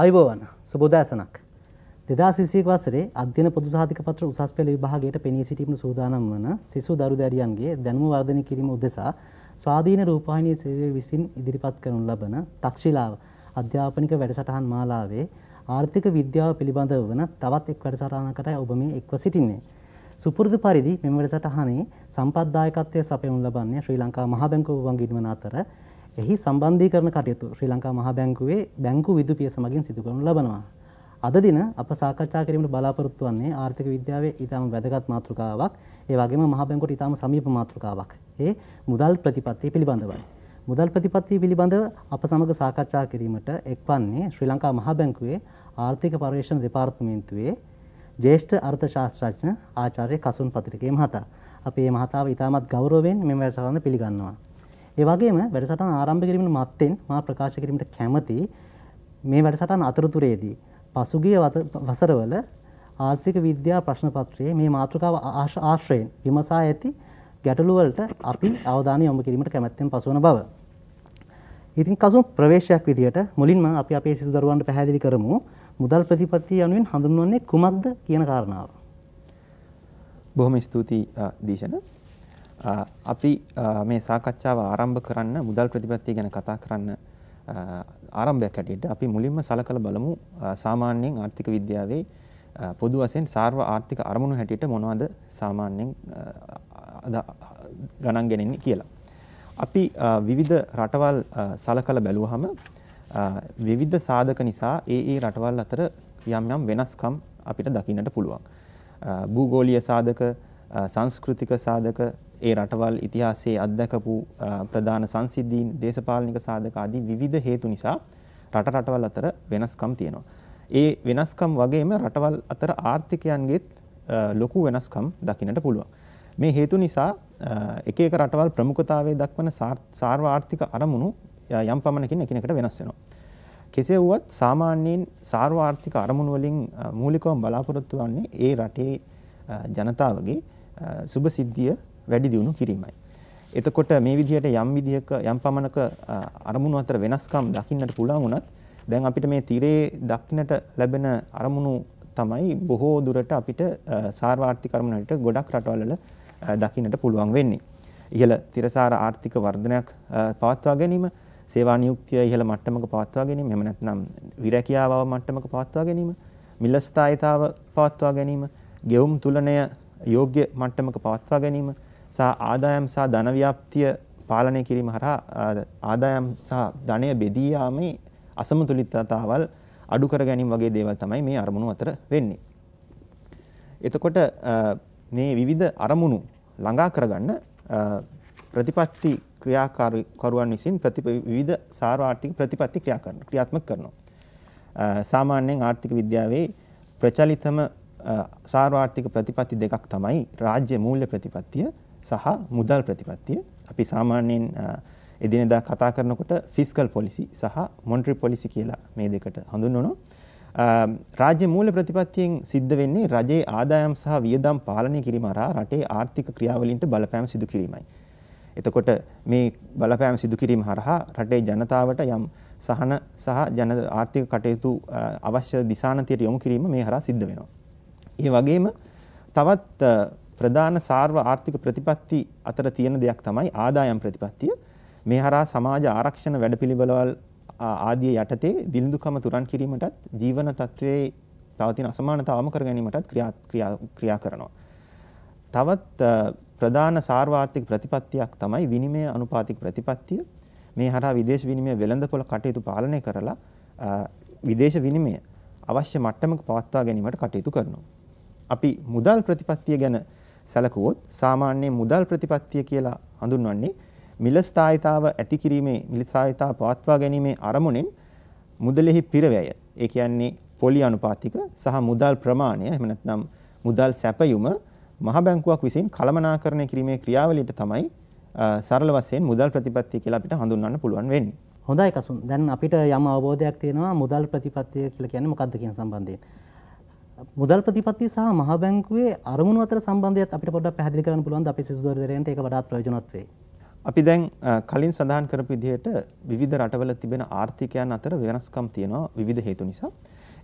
ආයුබෝවන් සුබෝදෑසනක් දෙදස් විසියක වසරේ අධ්‍යන පොදුසාධික පත්‍ර උසස් පෙළ විභාගයට පෙනී සිටීමට සූදානම් වන සිසු දරු දැරියන්ගේ දැනුම වර්ධනය කිරීම උදෙසා ස්වාධීන රූපවාහිනී සේවය විසින් ඉදිරිපත් කරනු ලබන තක්ෂිලාව අධ්‍යාපනික වැඩසටහන් මාලාවේ ආර්ථික විද්‍යාව පිළිබඳව වන තවත් එක් වැඩසටහනකටයි ඔබ මේ එක්ව සිටින්නේ. සුපුරුදු පරිදි මෙම වැඩසටහනේ සම්පත් දායකත්වය සපයනු ලබන්නේ ශ්‍රී ලංකා මහා බැංකුව වංගින් වන අතර එහි සම්බන්ධීකරණ කටයුතු ශ්‍රී ලංකා මහා බැංකුවේ බැංකු විදු පියසමගින් සිදු කරනු ලබනවා. අද දින අප සාකච්ඡා කිරීමට බලාපොරොත්තු වන්නේ ආර්ථික විද්‍යාවේ ඊටම වැදගත් මාතෘකාවක්, ඒ වගේම මහා බැංකුවට ඊටම සමීප මාතෘකාවක්. ඒ මුදල් ප්‍රතිපත්තිය පිළිබඳවයි. මුදල් ප්‍රතිපත්තිය පිළිබඳව අප සමග සාකච්ඡා කිරීමට එක්වන්නේ ශ්‍රී ලංකා මහා බැංකුවේ ආර්ථික පර්යේෂණ දෙපාර්තමේන්තුවේ ජ්‍යෙෂ්ඨ අර්ථශාස්ත්‍රඥ ආචාර්ය කසුන් පතිරගේ මහතා. අපි මේ මහතාව ඉතාමත් ගෞරවයෙන් මෙම වැඩසටහන පිළිගන්නවා. ඒ වගේම වැඩසටහන ආරම්භ කිරීමෙන් මත්තෙන් මා ප්‍රකාශ කිරීමට කැමති මේ වැඩසටහන අතරතුරේදී පසුගිය වසරවල ආර්ථික විද්‍යා ප්‍රශ්න පත්‍රයේ මේ මාතෘකාව ආශ්‍රයෙන් විමසා ඇති ගැටලු වලට අපි අවධානය යොමු කිරීමට කැමැත්තෙන් පසුවන බව. ඉතින් කසුම් ප්‍රවේශයක් විදියට මුලින්ම අපි අපේ සිසු දරුවන්ට පැහැදිලි කරමු මුදල් ප්‍රතිපත්ති යනුවෙන් හඳුන්වන්නේ කුමක්ද කියන කාරණාව. බොහොම ස්තුතියි දීශන. අපි මේ සාකච්ඡාව ආරම්භ කරන්න මුදල් ප්‍රතිපත්තිය ගැන කතා කරන්න ආරම්භයක් හැටියට අපි මුලින්ම සලකලා බලමු සාමාන්‍යයෙන් ආර්ථික විද්‍යාවේ පොදු වශයෙන් සාර්ව ආර්ථික අරමුණු හැටියට මොනවද සාමාන්‍යයෙන් ගණන් ගෙනෙන්නේ කියලා. අපි විවිධ රටවල් සලකලා බැලුවහම විවිධ සාධක නිසා ඒ ඒ රටවල් අතර යම් යම් වෙනස්කම් අපිට දකින්නට පුළුවන්. භූගෝලීය සාධක, සංස්කෘතික සාධක, ඒ රටවල් ඉතිහාසයේ අත්දකපු ප්‍රධාන සංසිද්ධීන් දේශපාලනික සාධක ආදී විවිධ හේතු නිසා රට රටවල් අතර වෙනස්කම් තියෙනවා. ඒ වෙනස්කම් වගේම රටවල් අතර ආර්ථිකයන්ගෙත් ලොකු වෙනස්කම් දකින්නට පුළුවන්. මේ හේතු නිසා එක එක රටවල් ප්‍රමුඛතාවයේ දක්වන සාර්වාර්ථික අරමුණු යම් පමණකින් එකිනෙකට වෙනස් වෙනවා. කෙසේ වුවත් සාමාන්‍යයෙන් සාර්වාර්ථික අරමුණු වලින් මූලිකවම බලාපොරොත්තු වන්නේ ඒ රටේ ජනතාවගේ සුභ සිද්ධිය වැඩි දියුණු කිරීමයි. එතකොට මේ විදිහට යම් විදිහක යම් පමණක අරමුණු අතර වෙනස්කම් දකින්නට පුළුවන් වුණත් දැන් අපිට මේ තිරේ දක්නට ලැබෙන අරමුණු තමයි බොහෝ දුරට අපිට සාර්වාර්ථික අරමුණු වලට ගොඩක් රටවල දකින්නට පුළුවන් වෙන්නේ. ඉහළ තිරසාර ආර්ථික වර්ධනයක් පවත්වා ගැනීම සේවා නියුක්තිය ඉහළ මට්ටමක පවත්වා ගැනීම එහෙම නැත්නම් විරැකියාව මට්ටමක පවත්වා ගැනීම මිල ස්ථායිතාව පවත්වා ගැනීම ගෙවුම් තුලණය යෝග්‍ය මට්ටමක පවත්වා ගැනීම සහ ආදායම් සහ ධන ව්‍යාප්තිය පාලනය කිරීම හරහා ආදායම් සහ ධනය බෙදී යාමේ අසමතුලිතතාවල් අඩු කර ගැනීම වගේ දේවල් තමයි මේ අරමුණු අතර වෙන්නේ. එතකොට මේ විවිධ අරමුණු ළඟා කරගන්න ප්‍රතිපත්ති ක්‍රියාකරුවන් විසින් විවිධ සාර්වාර්ථික ප්‍රතිපත්ති ක්‍රියා කරන ක්‍රියාත්මක කරනවා. සාමාන්‍යයෙන් ආර්ථික විද්‍යාවේ ප්‍රචලිතම සාර්වාර්ථික ප්‍රතිපත්ති දෙකක් තමයි රාජ්‍ය මූල්‍ය ප්‍රතිපත්තිය සහ මුදල් ප්‍රතිපත්තිය අපි සාමාන්‍යයෙන් එදිනෙදා කතා කරනකොට ෆිස්කල් පොලිසි සහ මොන්ටරි පොලිසි කියලා මේ දෙකට හඳුන්වනවා රාජ්‍ය මූල්‍ය ප්‍රතිපත්තියෙන් සිද්ධ වෙන්නේ රජයේ ආදායම් සහ වියදම් පාලනය කිරීම හරහා රටේ ආර්ථික ක්‍රියාවලින්ට බලපෑම් සිදු කිරීමයි. එතකොට මේ බලපෑම් සිදු කිරීම හරහා රටේ ජනතාවට යම් සහන සහ ජන ආර්ථික කටයුතු අවශ්‍ය දිශානතියට යොමු කිරීම මේ හරහා සිද්ධ වෙනවා. ඒ වගේම තවත් ප්‍රධාන සාර්ව ආර්ථික ප්‍රතිපත්ති අතර තියෙන දෙයක් තමයි ආදායම් ප්‍රතිපත්තිය. මේ හරහා සමාජ ආරක්ෂණ වැඩපිළිවෙළවල් ආදී යටතේ දිළිඳුකම තුරන් කිරීමටත් ජීවන තත්ත්වයේ පවතින අසමානතාව අවම කර ගැනීමටත් ක්‍රියා කරනවා. තවත් ප්‍රධාන සාර්වාර්ථික ප්‍රතිපත්තියක් තමයි විනිමය අනුපාතික ප්‍රතිපත්තිය. මේ හරහා විදේශ විනිමය වෙළඳපොළ කටයුතු පාලනය කරලා විදේශ විනිමය අවශ්‍ය මට්ටමක පවත්වා ගැනීමට කටයුතු කරනවා. අපි මුදල් ප්‍රතිපත්තිය ගැන සැලකුවොත් සාමාන්‍ය මුදල් ප්‍රතිපත්තිය කියලා හඳුන්වන්නේ මිල ස්ථායිතාව ඇති කිරීමේ මිල ස්ථායිතාව පවත්වා ගැනීමේ අරමුණෙන් මුදලෙහි පිරවැය ඒ කියන්නේ පොලි අනුපාතික සහ මුදල් ප්‍රමාණය එහෙම නැත්නම් මුදල් සැපයුම මහ බැංකුවක් විසින් කළමනාකරණය කිරීමේ ක්‍රියාවලියට තමයි සරල වශයෙන් මුදල් ප්‍රතිපත්තිය කියලා අපිට හඳුන්වන්න පුළුවන් වෙන්නේ. හොඳයි කසුන්. දැන් අපිට යම් අවබෝධයක් තියෙනවා මුදල් ප්‍රතිපත්තිය කියලා කියන්නේ මොකක්ද කියන සම්බන්ධයෙන්. මුදල් ප්‍රතිපත්ති සහ මහ බැංකුවේ අරමුණු අතර සම්බන්ධයත් අපිට පොඩ්ඩක් පැහැදිලි කරන්න පුළුවන් ද අපේ සිසුදරදරයන්ට ඒක වඩාත් ප්‍රයෝජනවත් වෙයි. අපි දැන් කලින් සඳහන් කරපු විදිහට විවිධ රටවල තිබෙන ආර්ථිකයන් අතර වෙනස්කම් තියෙනවා විවිධ හේතු නිසා.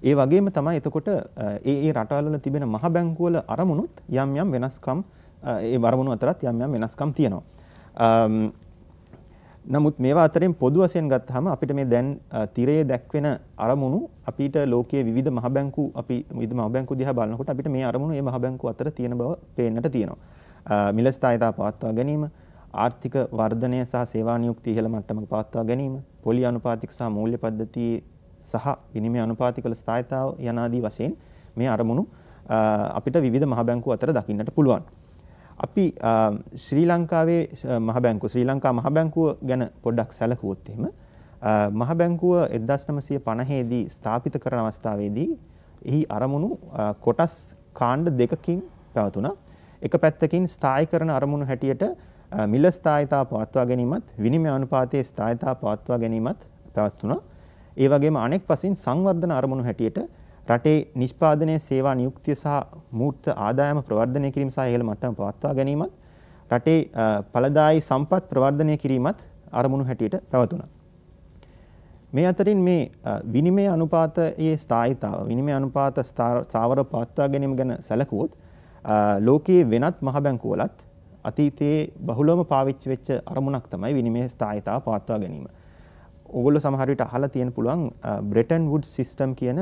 ඒ වගේම තමයි එතකොට ඒ ඒ රටවල තිබෙන මහ බැංකුවල අරමුණුත් යම් යම් වෙනස්කම් ඒ අරමුණු අතරත් යම් යම් වෙනස්කම් තියෙනවා. නමුත් මේවා අතරින් පොදු වශයෙන් ගත්තහම අපිට මේ දැන් තිරයේ දැක්වෙන අරමුණු අපිට ලෝකයේ විවිධ මහ බැංකු අපි විවිධ මහ බැංකු දිහා බලනකොට අපිට මේ අරමුණු මේ මහ බැංකු අතර තියෙන බව පේන්නට තියෙනවා. මිලස්ථායිතා පවත්වා ගැනීම, ආර්ථික වර්ධනය සහ සේවා නියුක්ති ඉහළ මට්ටමක පවත්වා ගැනීම, පොලි අනුපාතික සහ මූල්‍ය පද්ධතියේ සහ විනිමය අනුපාතික වල ස්ථායිතාව යනාදී වශයෙන් මේ අරමුණු අපිට විවිධ මහ බැංකු අතර දකින්නට පුළුවන්. අපි ශ්‍රී ලංකාවේ මහ බැංකුව ශ්‍රී ලංකා මහ බැංකුව ගැන පොඩ්ඩක් සැලකුවොත් එහෙම මහ බැංකුව 1950 දී ස්ථාපිත කරන අවස්ථාවේදී එහි අරමුණු කොටස් කාණ්ඩ දෙකකින් පැවතුණා. එක පැත්තකින් ස්ථායි කරන අරමුණු හැටියට මිල ස්ථායිතාව පවත්වා ගැනීමත් විනිමය අනුපාතයේ ස්ථායිතාව පවත්වා ගැනීමත් පැවතුණා. ඒ වගේම අනෙක් පසින් සංවර්ධන අරමුණු හැටියට රටේ නිෂ්පාදනය සේවා නියුක්තිය සහ මූර්ත ආදායම ප්‍රවර්ධනය කිරීම සහ ඉහළ මට්ටම පවත්වා ගැනීමත් රටේ ඵලදායි සම්පත් ප්‍රවර්ධනය කිරීමත් අරමුණු හැටියට පැවතුණා. මේ අතරින් මේ විනිමය අනුපාතයේ ස්ථායිතාව විනිමය අනුපාත ස්ථාවර පවත්වා ගැනීම ගැන සැලකුවොත් ලෝකයේ වෙනත් මහ බැංකුවලත් අතීතයේ බහුලවම පාවිච්චි වෙච්ච අරමුණක් තමයි විනිමය ස්ථායිතාව පවත්වා ගැනීම. ඔගොල්ල සමහරවිට අහලා තියෙන පුළුවන් බ්‍රෙටන් වුඩ් සිස්ටම් කියන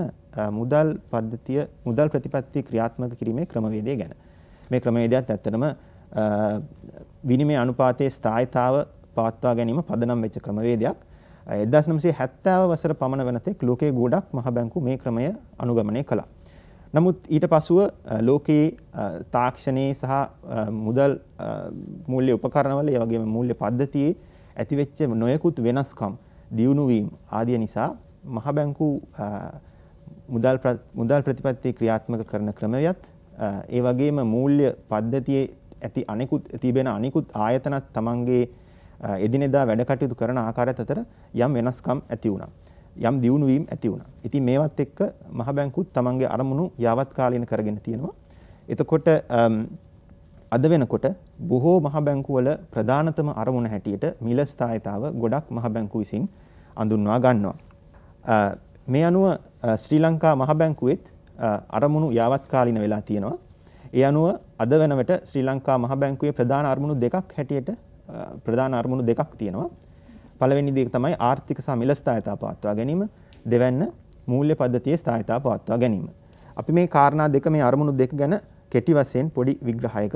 මුදල් පද්ධතිය මුදල් ප්‍රතිපත්ති ක්‍රියාත්මක කිරීමේ ක්‍රමවේදය ගැන. මේ ක්‍රමවේදයත් ඇත්තටම විනිමය අනුපාතයේ ස්ථායිතාව පවත්වා ගැනීම පදනම් වෙච්ච ක්‍රමවේදයක්. 1970 වසර පමණ වෙනතෙක් ලෝකයේ ගොඩක් මහ බැංකු මේ ක්‍රමය අනුගමනය කළා. නමුත් ඊට පසුව ලෝකයේ තාක්ෂණයේ සහ මුදල් මූල්‍ය උපකරණවල ඒ වගේම මූල්‍ය පද්ධතියේ ඇතිවෙච්ච නොයෙකුත් වෙනස්කම් දියුණුවීම් ආදිය නිසා මහ බැංකු මුදල් මුදල් ප්‍රතිපත්ති ක්‍රියාත්මක කරන ක්‍රමයත් ඒ වගේම මූල්‍ය පද්ධතියේ ඇති අනෙකුත් තිබෙන අනිකුත් ආයතනත් තමන්ගේ එදිනෙදා වැඩ කටයුතු කරන ආකාරයත් අතර යම් වෙනස්කම් ඇති වුණා. යම් දියුණුවීම් ඇති වුණා. ඉතින් මේවත් එක්ක මහ බැංකුත් තමන්ගේ අරමුණු යාවත්කාලීන කරගෙන තියෙනවා. එතකොට අද වෙනකොට බොහෝ මහ බැංකුවල ප්‍රධානතම අරමුණ හැටියට මිල ස්ථායිතාව ගොඩක් මහ බැංකු විසින් අඳුන්වා ගන්නවා. මේ අනුව ශ්‍රී ලංකා මහ බැංකුවෙත් අරමුණු යාවත්කාලින වෙලා තියෙනවා. ඒ අනුව අද වෙනකොට ශ්‍රී ලංකා මහ බැංකුවේ ප්‍රධාන අරමුණු දෙකක් හැටියට ප්‍රධාන අරමුණු දෙකක් තියෙනවා. පළවෙනි දේ තමයි ආර්ථික සහ මිල ස්ථායිතාව පවත්වා ගැනීම. දෙවැන්න මූල්‍ය පද්ධතියේ ස්ථායිතාව පවත්වා ගැනීම. අපි මේ කාරණා දෙක මේ අරමුණු දෙක ගැන කෙටි වශයෙන් පොඩි විග්‍රහයක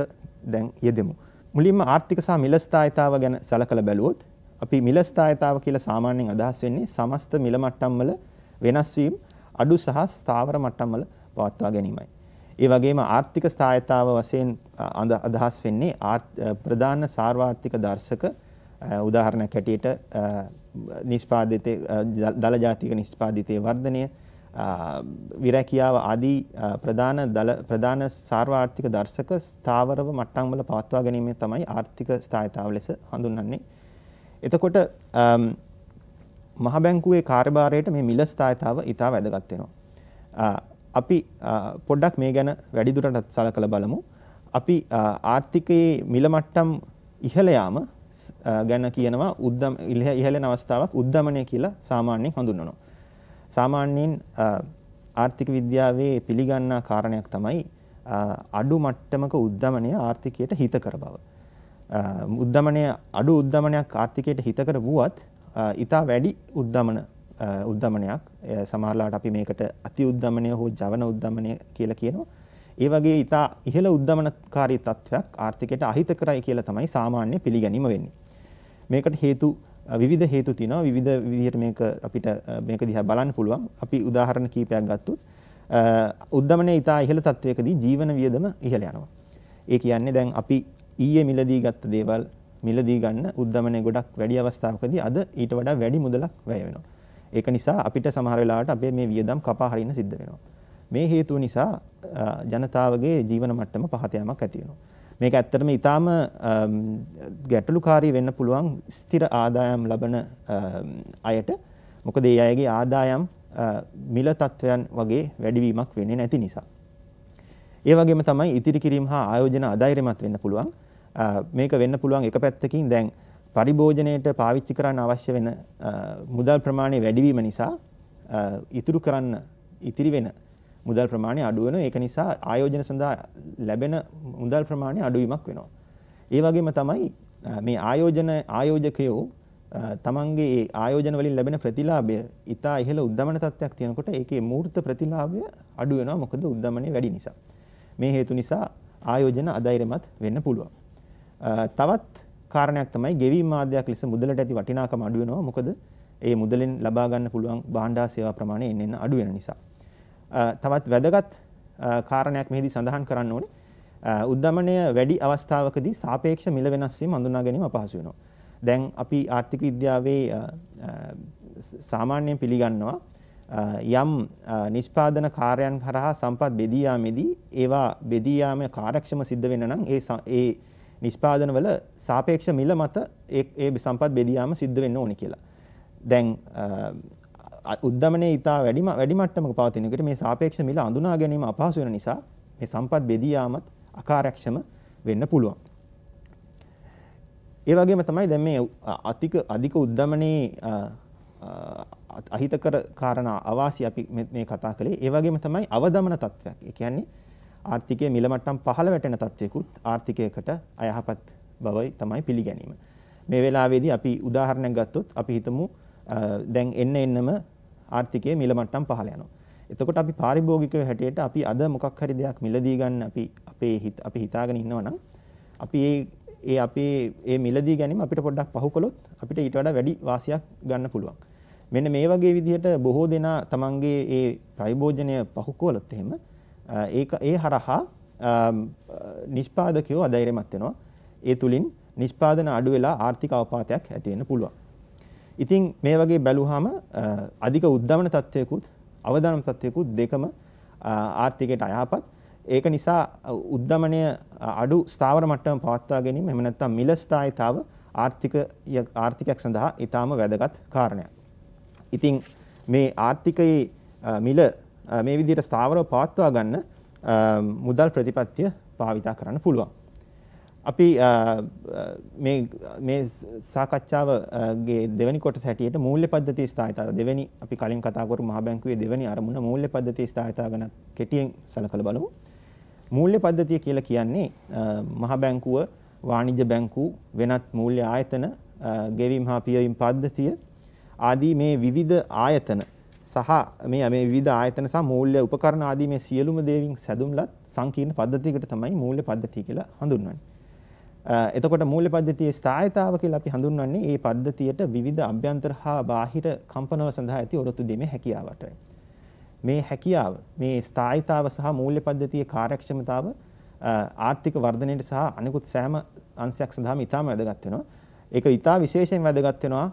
දැන් යෙදෙමු. මුලින්ම ආර්ථික සහ මිල ස්ථායතාව ගැන සලකලා බැලුවොත් අපි මිල ස්ථායතාව කියලා සාමාන්‍යයෙන් අදහස් වෙන්නේ සමස්ත මිල මට්ටම්වල වෙනස් වීම අඩු සහ ස්ථාවර මට්ටම්වල පවත්වා ගැනීමයි. ඒ වගේම ආර්ථික ස්ථායතාව වශයෙන් අදහස් වෙන්නේ ප්‍රධාන සාර්වාර්ථික දර්ශක උදාහරණයක් හැටියට නිෂ්පාදිතයේ දල ජාතික නිෂ්පාදිතයේ වර්ධනය විරැකියාව ආදී ප්‍රධාන දල ප්‍රධාන සාර්වාර්ථික දර්ශක ස්ථාවරව මට්ටම් වල පවත්වා ගැනීම තමයි ආර්ථික ස්ථායීතාව ලෙස හඳුන්වන්නේ. එතකොට මහ බැංකුවේ කාර්යභාරයට මේ මිල ස්ථායීතාව ඊට වැදගත් වෙනවා. අපි පොඩ්ඩක් මේ ගැන වැඩිදුරටත් සලකලා බලමු. අපි ආර්ථිකයේ මිල මට්ටම් ඉහළ යාම ගැන කියනවා උද්දම ඉහළ අවස්ථාවක් උද්දමනය කියලා සාමාන්‍යයෙන් හඳුන්වනවා. සාමාන්‍යයෙන් ආර්ථික විද්‍යාවේ පිළිගන්නා කාරණයක් තමයි අඩු මට්ටමක උද්ධමනය ආර්ථිකයට හිතකර බව. උද්ධමනය අඩු උද්ධමනයක් ආර්ථිකයට හිතකර වුවත් ඉතා වැඩි උද්ධමන උද්ධමනයක් සමහරලාට අපි මේකට අති උද්ධමනය හෝ ජවන උද්ධමනය කියලා කියනවා. ඒ වගේ ඉතා ඉහළ උද්ධමනකාරී තත්ත්වයක් ආර්ථිකයට අහිතකරයි කියලා තමයි සාමාන්‍ය පිළිගැනීම වෙන්නේ. මේකට හේතු විවිධ හේතු තියෙනවා විවිධ විදිහට මේක අපිට මේක දිහා බලන්න පුළුවන් අපි උදාහරණ කීපයක් ගත්තොත් උද්දමනයේ ඊට ඉහළ තත්වයකදී ජීවන වියදම ඉහළ යනවා ඒ කියන්නේ දැන් අපි ඊයේ මිලදී ගත්ත දේවල් මිලදී ගන්න උද්දමනයේ ගොඩක් වැඩි අවස්ථාවකදී අද ඊට වඩා වැඩි මුදලක් වැය වෙනවා ඒක නිසා අපිට සමහර වෙලාවට අපේ මේ වියදම් කපා හරින්න සිද්ධ වෙනවා මේ හේතුව නිසා ජනතාවගේ ජීවන මට්ටම පහත යamak ඇති වෙනවා මේක ඇත්තටම ඊටාම ගැටලුකාරී වෙන්න පුළුවන් ස්ථිර ආදායම් ලබන අයට. මොකද ඒ අයගේ ආදායම් මිල තත්වයන් වගේ වැඩිවීමක් වෙන්නේ නැති නිසා. ඒ වගේම තමයි ඉතිරි කිරීම හා ආයෝජන අධෛර්යමත් වෙන්න පුළුවන්. මේක වෙන්න පුළුවන් එක පැත්තකින් දැන් පරිභෝජනයට පාවිච්චි කරන්න අවශ්‍ය වෙන මුදල් ප්‍රමාණය වැඩිවීම නිසා ඉතුරු කරන්න ඉතිරි වෙන මුදල් ප්‍රමාණය අඩු වෙනවා. ඒක නිසා ආයෝජන සඳහා ලැබෙන මුදල් ප්‍රමාණය අඩුවීමක් වෙනවා. ඒ වගේම තමයි මේ ආයෝජන ආයෝජකයෝ තමන්ගේ ඒ ආයෝජන වලින් ලැබෙන ප්‍රතිලාභය ඊටා ඉහළ උද්දමන තත්ත්වයක් තියෙනකොට ඒකේ මූර්ත ප්‍රතිලාභය අඩු වෙනවා මොකද උද්දමනය වැඩි නිසා. මේ හේතු නිසා ආයෝජන අධෛර්යමත් වෙන්න පුළුවන්. තවත් කාරණයක් තමයි ගෙවීම් මාධ්‍යයක් ලෙස මුදලට ඇති වටිනාකම අඩු වෙනවා මොකද ඒ මුදලෙන් ලබා ගන්න පුළුවන් භාණ්ඩා සේවා ප්‍රමාණය එන්න එන්න අඩු වෙන නිසා. තවත් වැදගත් කාරණයක් මෙහිදී සඳහන් කරන්න ඕනේ. උද්දමනය වැඩි අවස්ථාවකදී සාපේක්ෂ මිල වෙනස් වීම හඳුනා ගැනීම අපහසු වෙනවා. දැන් අපි ආර්ථික විද්‍යාවේ සාමාන්‍යයෙන් පිළිගන්නවා යම් නිෂ්පාදන කාර්යයන් හරහා සම්පත් බෙදී යාමේදී ඒවා බෙදී යාම කාර්යක්ෂම සිද්ධ වෙන්න නම් ඒ ඒ නිෂ්පාදනවල සාපේක්ෂ මිල මත ඒ ඒ සම්පත් බෙදී යාම සිද්ධ වෙන්න ඕනේ කියලා. දැන් උද්ධමනය ඉතා වැඩිම වැඩිමට්ටමක පවතිනකට මේ සාපේක්ෂ මිල අඳුනා ගැනීම අපහසු වෙන නිසා මේ සම්පත් බෙදී යාමත් අකාර්යක්ෂම වෙන්න පුළුවන්. ඒ වගේම තමයි දැන් මේ අතික අධික උද්ධමනයේ අහිතකර කාරණා අවාසි අපි මේ කතා කළේ. ඒ වගේම තමයි අවදමන තත්වයක්. ඒ කියන්නේ ආර්ථිකයේ මිල මට්ටම් පහළ වැටෙන තත්වයකුත් ආර්ථිකයකට අයහපත් බවයි තමයි පිළිගැනීම. මේ වෙලාවේදී අපි උදාහරණයක් ගත්තොත් අපි හිතමු දැන් එන්න එන්නම ආර්ථිකයේ මිල මට්ටම් පහළ යනවා. එතකොට අපි පාරිභෝගිකව හැටියට අපි අද මොකක් හරි දෙයක් මිලදී ගන්න අපි අපේ හිත අපි හිතාගෙන ඉන්නවා නම් අපි ඒ ඒ අපේ ඒ මිලදී ගැනීම අපිට පොඩ්ඩක් පහු කළොත් අපිට ඊට වඩා වැඩි වාසියක් ගන්න පුළුවන්. මෙන්න මේ වගේ විදිහට බොහෝ දෙනා තමන්ගේ ඒ ප්‍රයිභෝජනය පහු කළොත් එහෙම ඒක ඒ හරහා නිෂ්පාදකයෝ අධෛර්යමත් වෙනවා. ඒ තුලින් නිෂ්පාදන අඩු වෙලා ආර්ථික අවපාතයක් ඇති වෙන්න පුළුවන්. ඉතින් මේ වගේ බැලුවාම අධික උද්දමන තත්ත්වයකුත් අවදානම් තත්ත්වයකුත් දෙකම ආර්ථිකයට අයහපත්. ඒක නිසා උද්දමනය අඩු ස්ථාවර මට්ටම පවත්වා ගැනීම එහෙම නැත්නම් මිල ස්ථායිතාව ආර්ථික ආර්ථිකයක් සඳහා ඊටාම වැදගත් කාරණයක්. ඉතින් මේ ආර්ථිකයේ මිල මේ විදිහට ස්ථාවරව පවත්වා ගන්න මුදල් ප්‍රතිපත්තිය භාවිතා කරන්න පුළුවන්. අපි මේ මේ සාකච්ඡාවගේ දෙවැනි කොටස හැටියට මූල්‍ය පද්ධති ස්ථායිතාව දෙවැනි අපි කලින් කතා කරපු මහ බැංකුවේ දෙවැනි අරමුණ මූල්‍ය පද්ධති ස්ථායිතාව ගැන කෙටියෙන් සලකලා බලමු. මූල්‍ය පද්ධතිය කියලා කියන්නේ මහ බැංකුව වාණිජ්‍ය බැංකු වෙනත් මූල්‍ය ආයතන ගෙවීම් හා පියවීම් පද්ධතිය ආදී මේ විවිධ ආයතන සහ මේ මේ විවිධ ආයතන සහ මූල්‍ය උපකරණ ආදී මේ සියලුම දේවින් සැදුම්ලත් සංකීර්ණ පද්ධතියකට තමයි මූල්‍ය පද්ධතිය කියලා හඳුන්වන්නේ. එතකොට මූල්‍ය පද්ධතියේ ස්ථායීතාව කියලා අපි හඳුන්වන්නේ මේ පද්ධතියට විවිධ අභ්‍යන්තර හා බාහිර කම්පනවල සඳහා ඇති ඔරොත්තු දීමේ හැකියාවටයි. මේ හැකියාව මේ ස්ථායීතාව සහ මූල්‍ය පද්ධතියේ කාර්යක්ෂමතාව ආර්ථික වර්ධනයට සහ අනිකුත් සෑම අංශයක් සඳහාම ඉතාම වැදගත් වෙනවා. ඒක ඉතා විශේෂයෙන් වැදගත් වෙනවා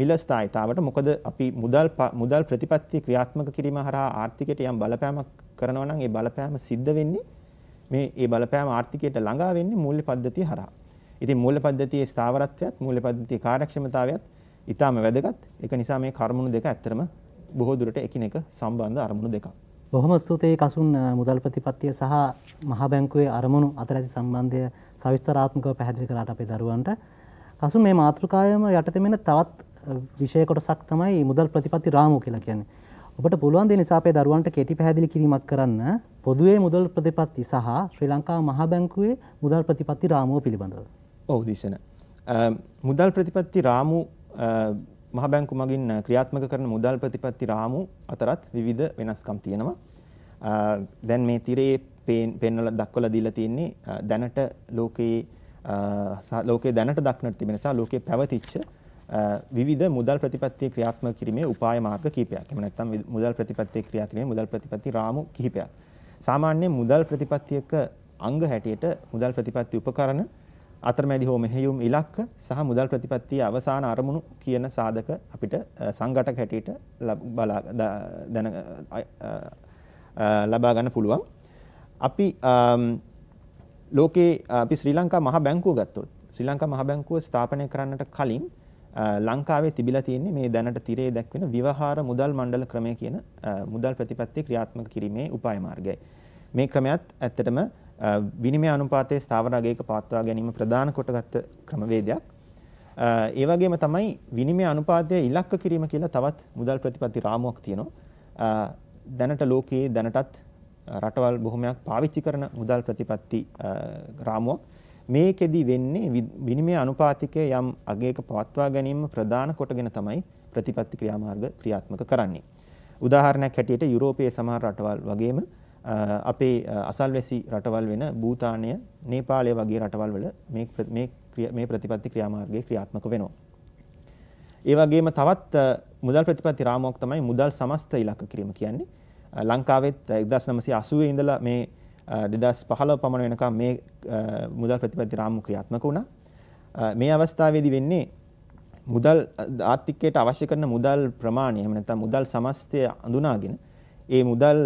මිල ස්ථායීතාවට. මොකද අපි මුදල් මුදල් ප්‍රතිපත්ති ක්‍රියාත්මක කිරීම හරහා ආර්ථිකයට යම් බලපෑමක් කරනවා නම් ඒ බලපෑම සිද්ධ වෙන්නේ මේ ඒ බලපෑම ආර්ථිකයට ළඟා වෙන්නේ මූල්‍ය පද්ධතිය හරහා. ඉතින් මූල්‍ය පද්ධතියේ ස්ථාවරත්වයත් මූල්‍ය පද්ධතියේ කාර්යක්ෂමතාවයත් ඊටාම වැදගත්. ඒක නිසා මේ කර්මණු දෙක ඇත්තටම බොහෝ දුරට එකිනෙක සම්බන්ධ අරමුණු දෙකක්. බොහොම ස්තුතියි කසුන් මුදල් ප්‍රතිපත්තිය සහ මහා බැංකුවේ අරමුණු අතර ඇති සම්බන්ධය සවිස්තරාත්මකව පැහැදිලි කළාට අපේ දරුවන්ට. කසුන් මේ මාතෘකාවම යටතේ මෙන්න තවත් විෂය කොටසක් තමයි මුදල් ප්‍රතිපත්ති රාමුව කියලා කියන්නේ. ඔබට පුළුවන් දේ නිසා අපේ දරුවන්ට කෙටි පැහැදිලි කිරීමක් කරන්න පොදුවේ මුදල් ප්‍රතිපත්ති සහ ශ්‍රී ලංකා මහා බැංකුවේ මුදල් ප්‍රතිපත්ති රාමුව පිළිබඳව. ඔව් දිශන. මුදල් ප්‍රතිපත්ති රාමු මහා බැංකු මගින් ක්‍රියාත්මක කරන මුදල් ප්‍රතිපත්ති රාමු අතරත් විවිධ වෙනස්කම් තියෙනවා. දැන් මේ තිරේ පෙන්වල දක්වලා දීලා තියෙන්නේ දැනට ලෝකයේ ලෝකයේ දැනට දක්නට තිබෙන නිසා ලෝකයේ පැවතිච්ච විවිධ මුදල් ප්‍රතිපත්තිය ක්‍රියාත්මක කිරීමේ උපාය මාර්ග කිහිපයක්. එහෙම නැත්නම් මුදල් ප්‍රතිපත්තිය ක්‍රියා කිරීමේ මුදල් ප්‍රතිපත්ති රාමු කිහිපයක්. සාමාන්‍යයෙන් මුදල් ප්‍රතිපත්තියක අංග හැටියට මුදල් ප්‍රතිපත්ති උපකරණ අතරමැදි හෝ මෙහෙයුම් ඉලක්ක සහ මුදල් ප්‍රතිපත්තියේ අවසාන අරමුණු කියන සාධක අපිට සංඝටක හැටියට බලා දැන ලබා ගන්න පුළුවන්. අපි ලෝකේ අපි ශ්‍රී ලංකා මහ බැංකුව ගත්තොත් ශ්‍රී ලංකා මහ බැංකුව ස්ථාපනය කරන්නට කලින් ලංකාවේ තිබිලා තියෙන්නේ මේ දැනට තිරේ දැක්වෙන විවහාර මුදල් මණ්ඩල ක්‍රමය කියන මුදල් ප්‍රතිපත්ති ක්‍රියාත්මක කිරීමේ උපාය මාර්ගයයි. මේ ක්‍රමයත් ඇත්තටම විනිමය අනුපාතයේ ස්ථාවර අගයක පවත්වා ගැනීම ප්‍රධාන කොටගත් ක්‍රමවේදයක්. ඒ වගේම තමයි විනිමය අනුපාතය ඉලක්ක කිරීම කියලා තවත් මුදල් ප්‍රතිපත්ති රාමුවක් තියෙනවා. දැනට ලෝකයේ දැනටත් රටවල් බොහොමයක් පාවිච්චි කරන මුදල් ප්‍රතිපත්ති රාමුවක්. මේකෙදි වෙන්නේ විනිමය අනුපාතිකය යම් අගයක පවත්වා ගැනීම ප්‍රධාන කොටගෙන තමයි ප්‍රතිපත්ති ක්‍රියාමාර්ග ක්‍රියාත්මක කරන්නේ. උදාහරණයක් හැටියට යුරෝපයේ සමහර රටවල් වගේම අපේ අසල්වැසි රටවල් වෙන භූතානය, නේපාලය වගේ රටවල් වල මේ මේ ප්‍රතිපත්ති ක්‍රියාමාර්ගය ක්‍රියාත්මක වෙනවා. ඒ වගේම තවත් මුදල් ප්‍රතිපත්ති රාමුවක් තමයි මුදල් සමස්ත ඉලක්ක කිරීම කියන්නේ. ලංකාවෙත් 1980 ඉඳලා මේ 2015 පමණ වෙනකම් මේ මුදල් ප්‍රතිපත්ති රාමු ක්‍රියාත්මක වුණා. මේ අවස්ථාවේදී වෙන්නේ මුදල් ආර්ථිකයට අවශ්‍ය කරන මුදල් ප්‍රමාණය එහෙම නැත්නම් මුදල් සමස්තය අඳුනාගෙන ඒ මුදල්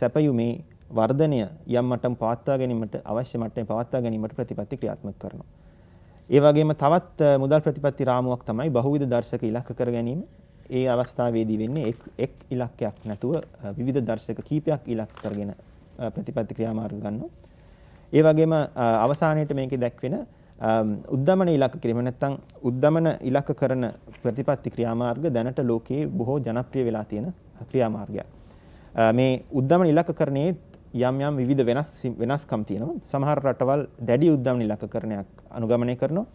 සැපයුමේ වර්ධනය යම් මට්ටම් පවත්වා ගැනීමට අවශ්‍ය මට්ටමේ පවත්වා ගැනීමට ප්‍රතිපත්ති ක්‍රියාත්මක කරනවා. ඒ වගේම තවත් මුදල් ප්‍රතිපත්ති රාමුවක් තමයි බහුවිධ දර්ශක ඉලක්ක කර ගැනීම. ඒ අවස්ථාවේදී වෙන්නේ එක් ඉලක්කයක් නැතුව විවිධ දර්ශක කීපයක් ඉලක්ක කරගෙන ප්‍රතිපත්ති ක්‍රියාමාර්ග ගන්නවා. ඒ වගේම අවසානයේට මේකේ දැක්වෙන උද්දමන ඉලක්ක කිරීම නැත්නම් උද්දමන ඉලක්ක කරන ප්‍රතිපත්ති ක්‍රියාමාර්ග දැනට ලෝකයේ බොහෝ ජනප්‍රිය වෙලා තියෙන ක්‍රියාමාර්ගයක්. මේ උද්දමන ඉලක්කකරණයේ යම් යම් විවිධ වෙනස් වෙනස්කම් තියෙනවා. සමහර රටවල් දැඩි උද්දමන ඉලක්කකරණයක් අනුගමනය කරනවා.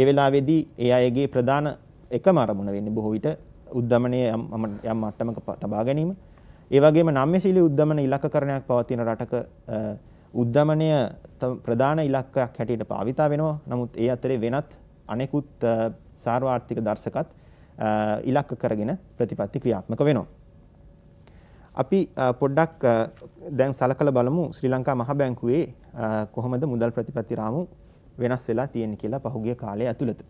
ඒ වෙලාවේදී ඒ අයගේ ප්‍රධාන එකම අරමුණ වෙන්නේ බොහෝ විට උද්දමනයේ යම් මට්ටමක තබා ගැනීම. ඒ වගේම නම්‍යශීලී උද්දමන ඉලක්කකරණයක් පවතින රටක උද්දමනය ප්‍රධාන ඉලක්කයක් හැටියට භාවිතා වෙනවා. නමුත් ඒ අතරේ වෙනත් අනෙකුත් සාර්වාර්ථික දර්ශකත් ඉලක්ක කරගෙන ප්‍රතිපත්ති ක්‍රියාත්මක වෙනවා. අපි පොඩ්ඩක් දැන් සලකල බලමු ශ්‍රී ලංකා මහ බැංකුවේ කොහොමද මුදල් ප්‍රතිපත්ති රාමු වෙනස් වෙලා තියෙන්නේ කියලා පහුගිය කාලය ඇතුළත.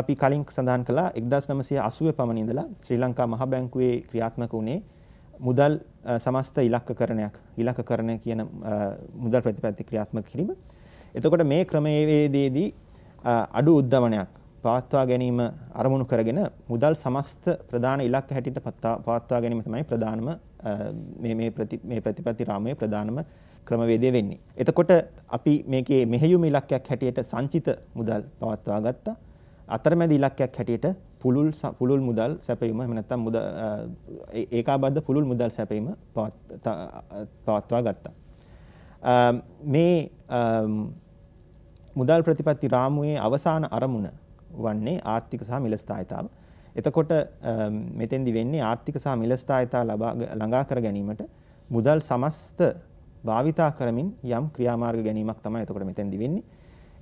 අපි කලින් සඳහන් කළා 1980 පමණ ඉඳලා ශ්‍රී ලංකා මහ බැංකුවේ ක්‍රියාත්මක වුණේ මුදල් සමස්ත ඉලක්කකරණයක් ඉලක්කකරණය කියන මුදල් ප්‍රතිපත්ති ක්‍රියාත්මක කිරීම. එතකොට මේ ක්‍රමයේදීදී අඩු උද්දමනයක් පවත්වා ගැනීම අරමුණු කරගෙන මුදල් සමස්ත ප්‍රධාන ඉලක්ක හැටියට පවත්වා ගැනීම තමයි ප්‍රධානම මේ මේ ප්‍රති මේ ප්‍රතිපත්ති රාමයේ ප්‍රධානම ක්‍රමවේදය වෙන්නේ. එතකොට අපි මේකේ මෙහෙයුම ඉලක්කයක් හැටියට සංචිත මුදල් පවත්වා ගත්තා. අතරමැදි ඉලක්කයක් හැටියට පුළුල් පුළුල් මුදල් සැපයීම එහෙම නැත්නම් මුද ඒකාබද්ධ පුළුල් මුදල් සැපයීම පවත්වා ගත්තා. මේ මුදල් ප්‍රතිපත්ති රාමුවේ අවසාන අරමුණ වන්නේ ආර්ථික සහ මිලස්ථායිතාව. එතකොට මෙතෙන්දි වෙන්නේ ආර්ථික සහ මිලස්ථායිතාව ළඟා කර ගැනීමට මුදල් සමස්ත භාවිතා කරමින් යම් ක්‍රියාමාර්ග ගැනීමක් තමයි එතකොට මෙතෙන්දි වෙන්නේ.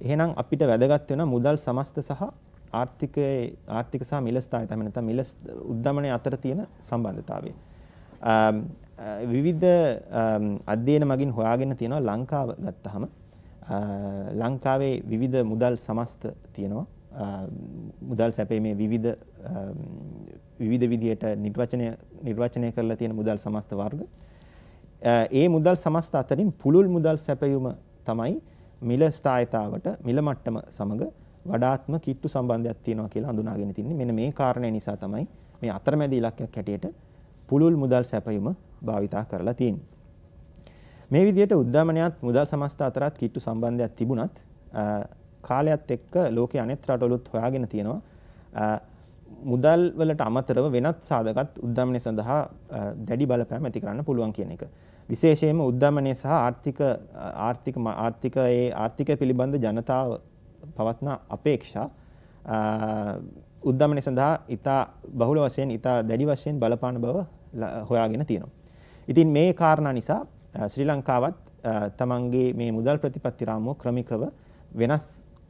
එහෙනම් අපිට වැදගත් වෙන මුදල් සමස්ත සහ ආර්ථිකයේ ආර්ථික සහ මිල ස්ථාය තමයි නැත්නම් මිල උද්දමනය අතර තියෙන සම්බන්ධතාවය. විවිධ අධ්‍යයන මගින් හොයාගෙන තියෙනවා ලංකාව ගත්තහම ලංකාවේ විවිධ මුදල් සමස්ත තියෙනවා. මුදල් සැපීමේ විවිධ විවිධ විදිහට නිර්වචනය නිර්වචනය කරලා තියෙන මුදල් සමස්ත වර්ග. ඒ මුදල් සමස්ත අතරින් පුළුල් මුදල් සැපයුම තමයි මිල ස්ථායතාවට මිල මට්ටම සමග වඩාත්ම කිට්ටු සම්බන්ධයක් තියෙනවා කියලා හඳුනාගෙන තින්නේ. මෙන්න මේ කාරණය නිසා තමයි මේ අතරමැදි ඉලක්කයක් හැටියට පුළුල් මුදල් සැපයීම භාවිතා කරලා තියෙන්නේ. මේ විදිහට උද්දමනයත් මුදල් සමස්ත අතරත් කිට්ටු සම්බන්ධයක් තිබුණත් කාලයත් එක්ක ලෝකයේ අනෙත් රටවලුත් හොයාගෙන තියෙනවා මුදල් වලට අමතරව වෙනත් සාධකත් උද්දමනය සඳහා දැඩි බලපෑම් ඇති කරන්න පුළුවන් කියන එක. විශේෂයෙන්ම උද්දමනය සහ ආර්ථික ආර්ථික ආර්ථිකයේ ආර්ථික පිළිබඳ ජනතාව පවත්නා අපේක්ෂා උද්ධමනය සඳහා ඉතා බහුල වශයෙන් ඉතා දැඩි වශයෙන් බලපාන බව හොයාගෙන තියෙනවා. ඉතින් මේ කාරණා නිසා ශ්‍රී ලංකාවත් තමන්ගේ මේ මුදල් ප්‍රතිපත්ති රාමුව ක්‍රමිකව වෙනස්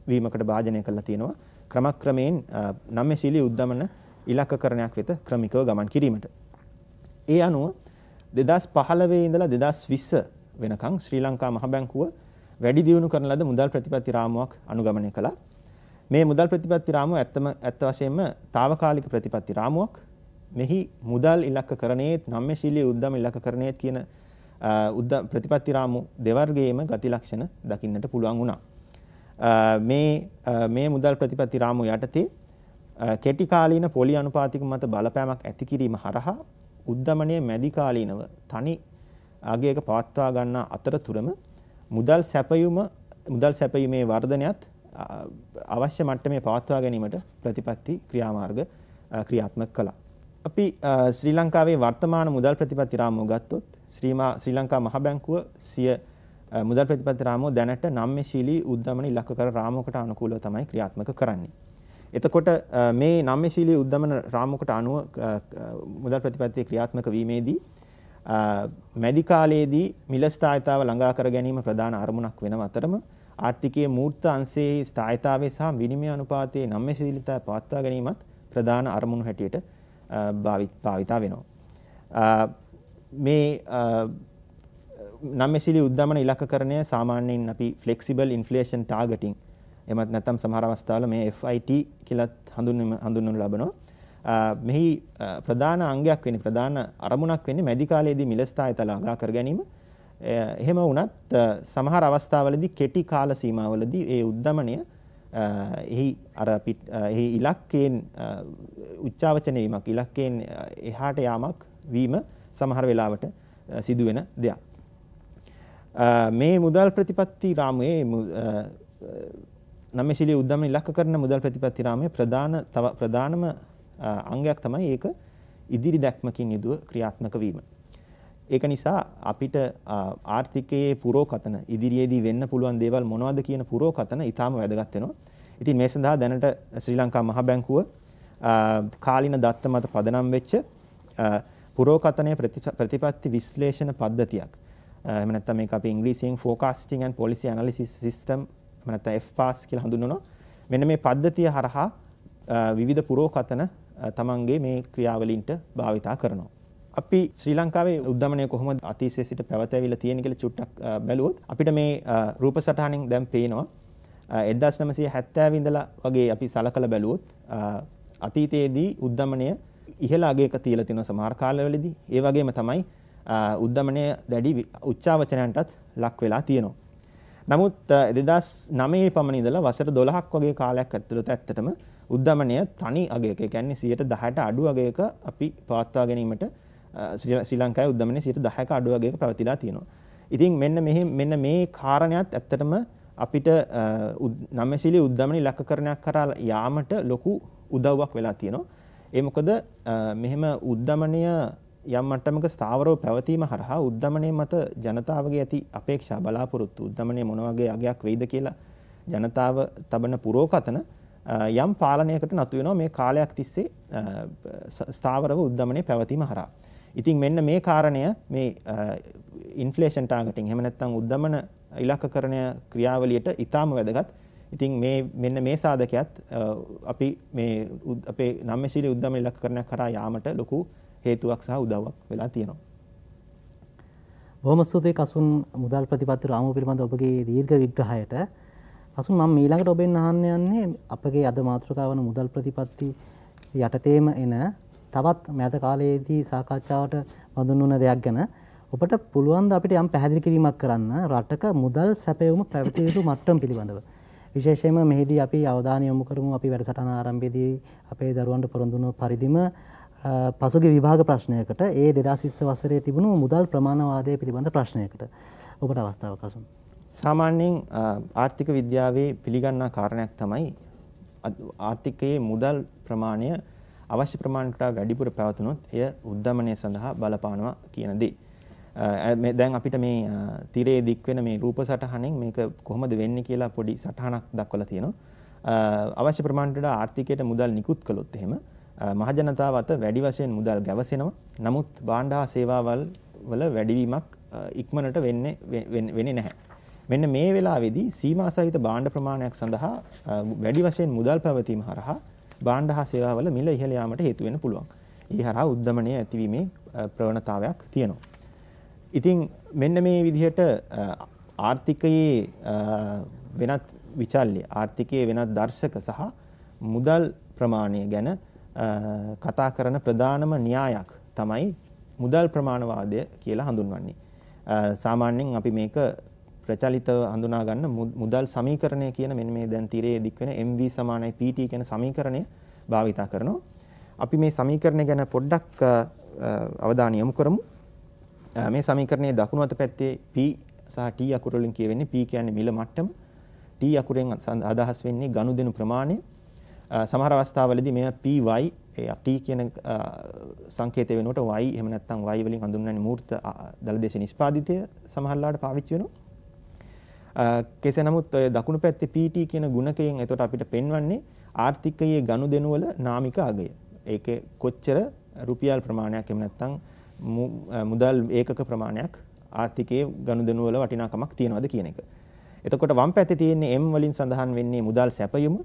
වීමකට භාජනය කරලා තියෙනවා. ක්‍රමක්‍රමයෙන් නම්‍යශීලී උද්ධමන ඉලක්කකරණයක් වෙත ක්‍රමිකව ගමන් කිරීමට. ඒ අනුව 2015 ඉඳලා 2020 වෙනකන් ශ්‍රී ලංකා මහ බැංකුව වැඩි දියුණු කරන ලද මුදල් ප්‍රතිපත්ති රාමුවක් අනුගමනය කළා. මේ මුදල් ප්‍රතිපත්ති රාමුව ඇත්තම ඇත්ත වශයෙන්ම తాවකාලික ප්‍රතිපත්ති රාමුවක්. මෙහි මුදල් ඉලක්ක කරණයේත් නම්‍යශීලී උද්දම ඉලක්ක කරණයේත් කියන උද්ද ප්‍රතිපත්ති රාමු දෙවර්ගයේම ගති ලක්ෂණ දකින්නට පුළුවන් වුණා. මේ මේ මුදල් ප්‍රතිපත්ති රාමු යටතේ කෙටි කාලීන පොලි අනුපාතික මත බලපෑමක් ඇති කිරීම හරහා උද්දමනයේ මැදි කාලීනව තනි අගයක පවත්වා ගන්නා අතරතුරම මුදල් සැපයුම මුදල් සැපයීමේ වර්ධනයත් අවශ්‍ය මට්ටමේ පවත්වා ගැනීමට ප්‍රතිපත්ති ක්‍රියාමාර්ග ක්‍රියාත්මක කළා. අපි ශ්‍රී ලංකාවේ වර්තමාන මුදල් ප්‍රතිපත්ති රාමුව ගත්තොත් ශ්‍රී ලංකා මහ බැංකුව සිය මුදල් ප්‍රතිපත්ති රාමුව දැනට නම්‍යශීලී උද්දමන ඉලක්ක කර රාමුවකට අනුකූලව තමයි ක්‍රියාත්මක කරන්නේ. එතකොට මේ නම්‍යශීලී උද්දමන රාමුවකට අනුව මුදල් ප්‍රතිපත්තිය ක්‍රියාත්මක වීමේදී මැඩි කාලයේදී මිල ස්ථායිතාව ළඟා කර ගැනීම ප්‍රධාන අරමුණක් වෙනව අතරම ආර්ථිකයේ මූර්ත අංශයේ ස්ථායිතාවයේ සහ විනිමය අනුපාතයේ නම්‍යශීලීතාව පවත්වා ගැනීමත් ප්‍රධාන අරමුණු හැටියට භාවිතා වෙනවා. මේ නම්‍යශීලී උද්දමන ඉලක්කකරණය සාමාන්‍යයෙන් අපි ෆ්ලෙක්සිබල් ඉන්ෆ්ලේෂන් ටාගටින් එමත් නැත්නම් සමහර අවස්ථාවල මේ FIT කියලා හඳුන්වනු ලබනවා. මෙහි ප්‍රධාන අංගයක් වෙන්නේ ප්‍රධාන අරමුණක් වෙන්නේ මැදි කාලයේදී මිලස්ථාය තල අගා කර ගැනීම. එහෙම වුණත් සමහර අවස්ථාවලදී කෙටි කාල සීමාවලදී ඒ උද්දමණය එහි අර එහි ඉලක්කයෙන් උච්චාවචන වීමක් ඉලක්කයෙන් එහාට යාමක් වීම සමහර වෙලාවට සිදුවෙන දෙයක්. මේ මුදල් ප්‍රතිපත්ති රාමුවේ නම්මශිලී උද්දම ඉලක්ක කරන මුදල් ප්‍රතිපත්ති රාමුවේ ප්‍රධාන ප්‍රධානම අංගයක් තමයි ඒක ඉදිරි දැක්මකින් යුතුව ක්‍රියාත්මක වීම. ඒක නිසා අපිට ආර්ථිකයේ පුරෝකතන ඉදිරියේදී වෙන්න පුළුවන් දේවල් මොනවද කියන පුරෝකතන ඊටාම වැදගත් වෙනවා. ඉතින් මේ සඳහා දැනට ශ්‍රී ලංකා මහ බැංකුව කාලින දත්ත මත පදනම් වෙච්ච පුරෝකතනයේ ප්‍රතිපත්ති විශ්ලේෂණ පද්ධතියක්. එහෙම නැත්නම් මේක අපි ඉංග්‍රීසියෙන් forecasting and policy analysis system එහෙම නැත්නම් FPAS කියලා හඳුන්වනවා. මෙන්න මේ පද්ධතිය හරහා විවිධ පුරෝකතන තමන්ගේ මේ ක්‍රියාවලින්ට භාවිතා කරනවා. අපි ශ්‍රී ලංකාවේ උද්ධමනය කොහොමද අතීතයේ සිට පැවතවිලා තියෙන කියලා චුට්ටක් බැලුවොත් අපිට මේ රූප සටහනින් දැන් පේනවා 1970 ඉඳලා වගේ අපි සලකලා බැලුවොත් අතීතයේදී උද්ධමනය ඉහළ අගයක තියලා තියෙන සමහර කාලවලදී ඒ වගේම තමයි උද්ධමනය දැඩි උච්චාවචනයන්ටත් ලක් වෙලා තියෙනවා. නමුත් 2009 පමණ ඉඳලා වසර 12ක් වගේ කාලයක් ඇතුළත ඇත්තටම උද්ධමනය තනි අගයක කියන්නේ 110ට අඩු අගයක අපි පවත්වා ගැනීමට ශ්‍රී ලංකාවේ උද්ධමනයේ 110ක අඩු අගයක පැවතිලා තියෙනවා. ඉතින් මෙන්න මෙහි මෙන්න මේ කාරණයක් ඇත්තටම අපිට නමසිලි උද්ධමන ඉලක්කකරණයක් කරා යාමට ලොකු උදව්වක් වෙලා තියෙනවා. ඒ මොකද මෙහෙම උද්ධමනය යම් මට්ටමක ස්ථාවරව පැවතීම හරහා උද්ධමනය මත ජනතාවගේ ඇති අපේක්ෂා බලාපොරොත්තු උද්ධමනය මොන වගේ අගයක් වෙයිද කියලා ජනතාව තබන පුරෝකතන යම් පාලනයකට නතු වෙනවා මේ කාලයක් තිස්සේ ස්ථාවරව උද්දමනය පැවතීම හරහා. ඉතින් මෙන්න මේ කාරණය මේ ඉන්ෆලේෂන් ටාගටින් එහෙම නැත්නම් උද්දමන ඉලක්කකරණය ක්‍රියාවලියට ඊටාම වැදගත්. ඉතින් මේ මෙන්න මේ සාධකයක් අපි මේ අපේ නම්‍යශීලී උද්දමන ඉලක්කකරණය කරා යාමට ලොකු හේතුවක් සහ උදව්වක් වෙලා තියෙනවා. බොහොම ස්තුතියි කසුන් මුදල් ප්‍රතිපත්ති රාමුව පිළිබඳ ඔබගේ දීර්ඝ විග්‍රහයට. පසු මම ඊළඟට ඔබෙන් අහන්න යන්නේ අපගේ අද මාතෘකාවන මුදල් ප්‍රතිපත්ති යටතේම එන තවත් මෑත කාලයේදී සාකච්ඡාවට බඳුන්වන දෙයක් ගැන ඔබට පුළුවන් ද අපිට යම් පැහැදිලි කිරීමක් කරන්න රටක මුදල් සැපයුම පැවතිය යුතු මට්ටම් පිළිබඳව. විශේෂයෙන්ම මෙහිදී අපි අවධානය යොමු කරමු අපි වැඩසටහන ආරම්භයේදී අපේ දරුවන්ට පොරොන්දුන පරිදිම පසුගිය විභාග ප්‍රශ්නයකට ඒ 2020 වසරේ තිබුණු මුදල් ප්‍රමාණවාදය පිළිබඳ ප්‍රශ්නයකට ඔබට අවස්ථාවක් ලැබුණා. සාමාන්‍යයෙන් ආර්ථික විද්‍යාවේ පිළිගන්නා කාරණයක් තමයි ආර්ථිකයේ මුදල් ප්‍රමාණය අවශ්‍ය ප්‍රමාණයට වැඩිපුර පැවතුනොත් එය උද්ධමනය සඳහා බලපානවා කියන දේ. දැන් අපිට මේ තිරේ දික් වෙන මේ රූප සටහනෙන් මේක කොහොමද වෙන්නේ කියලා පොඩි සටහනක් දක්වලා තියෙනවා. අවශ්‍ය ප්‍රමාණයට ආර්ථිකයට මුදල් නිකුත් කළොත් එහෙම මහජනතාව අත වැඩි වශයෙන් මුදල් ගැවසෙනවා. නමුත් භාණ්ඩ හා සේවාවල් වල වැඩිවීමක් ඉක්මනට වෙන්නේ වෙන්නේ නැහැ. මෙන්න මේ වෙලාවේදී සීමා සහිත භාණ්ඩ ප්‍රමාණයක් සඳහා වැඩි වශයෙන් මුදල් පැවතීම හරහා භාණ්ඩ හා සේවාවල මිල ඉහළ යාමට හේතු වෙන්න පුළුවන්. ඒ හරහා උද්දමනය ඇතිවීමේ ප්‍රවණතාවයක් තියෙනවා. ඉතින් මෙන්න මේ විදිහට ආර්ථිකයේ වෙනත් විචල්්‍ය ආර්ථිකයේ වෙනත් දර්ශක සහ මුදල් ප්‍රමාණය ගැන කතා කරන ප්‍රධානම න්‍යායක් තමයි මුදල් ප්‍රමාණවාදය කියලා හඳුන්වන්නේ. සාමාන්‍යයෙන් අපි මේක ප්‍රචලිතව හඳුනා ගන්න මුදල් සමීකරණය කියන මෙන්න මේ දැන් තිරේ දික් වෙන MV සමානයි PT කියන සමීකරණය භාවිතා කරනවා. අපි මේ සමීකරණය ගැන පොඩ්ඩක් අවධානය යොමු කරමු. මේ සමීකරණයේ දකුණු අත පැත්තේ P සහ T අකුරු වලින් කියවෙන්නේ P කියන්නේ මිල මට්ටම. T අකුරෙන් අදහස් වෙන්නේ ගනුදෙනු ප්‍රමාණය. සමහර අවස්ථාවලදී මේ PY T කියන සංකේතය වෙනුවට Y එහෙම නැත්නම් Y වලින් හඳුන්වන්නේ මූර්ත දලදේශ නිෂ්පාදිතය සමහරලාට පාවිච්චි වෙනවා. කෙසේ නමුත් ඔය දකුණු පැත්තේ PT කියන ගුණකයෙන් එතකොට අපිට පෙන්වන්නේ ආර්ථිකයේ ගනුදෙනු වල නාමික අගය. ඒකේ කොච්චර රුපියල් ප්‍රමාණයක් එහෙම නැත්නම් මුදල් ඒකක ප්‍රමාණයක් ආර්ථිකයේ ගනුදෙනු වල වටිනාකමක් තියනවාද කියන එක. එතකොට වම් පැත්තේ තියෙන්නේ M වලින් සඳහන් වෙන්නේ මුදල් සැපයුම,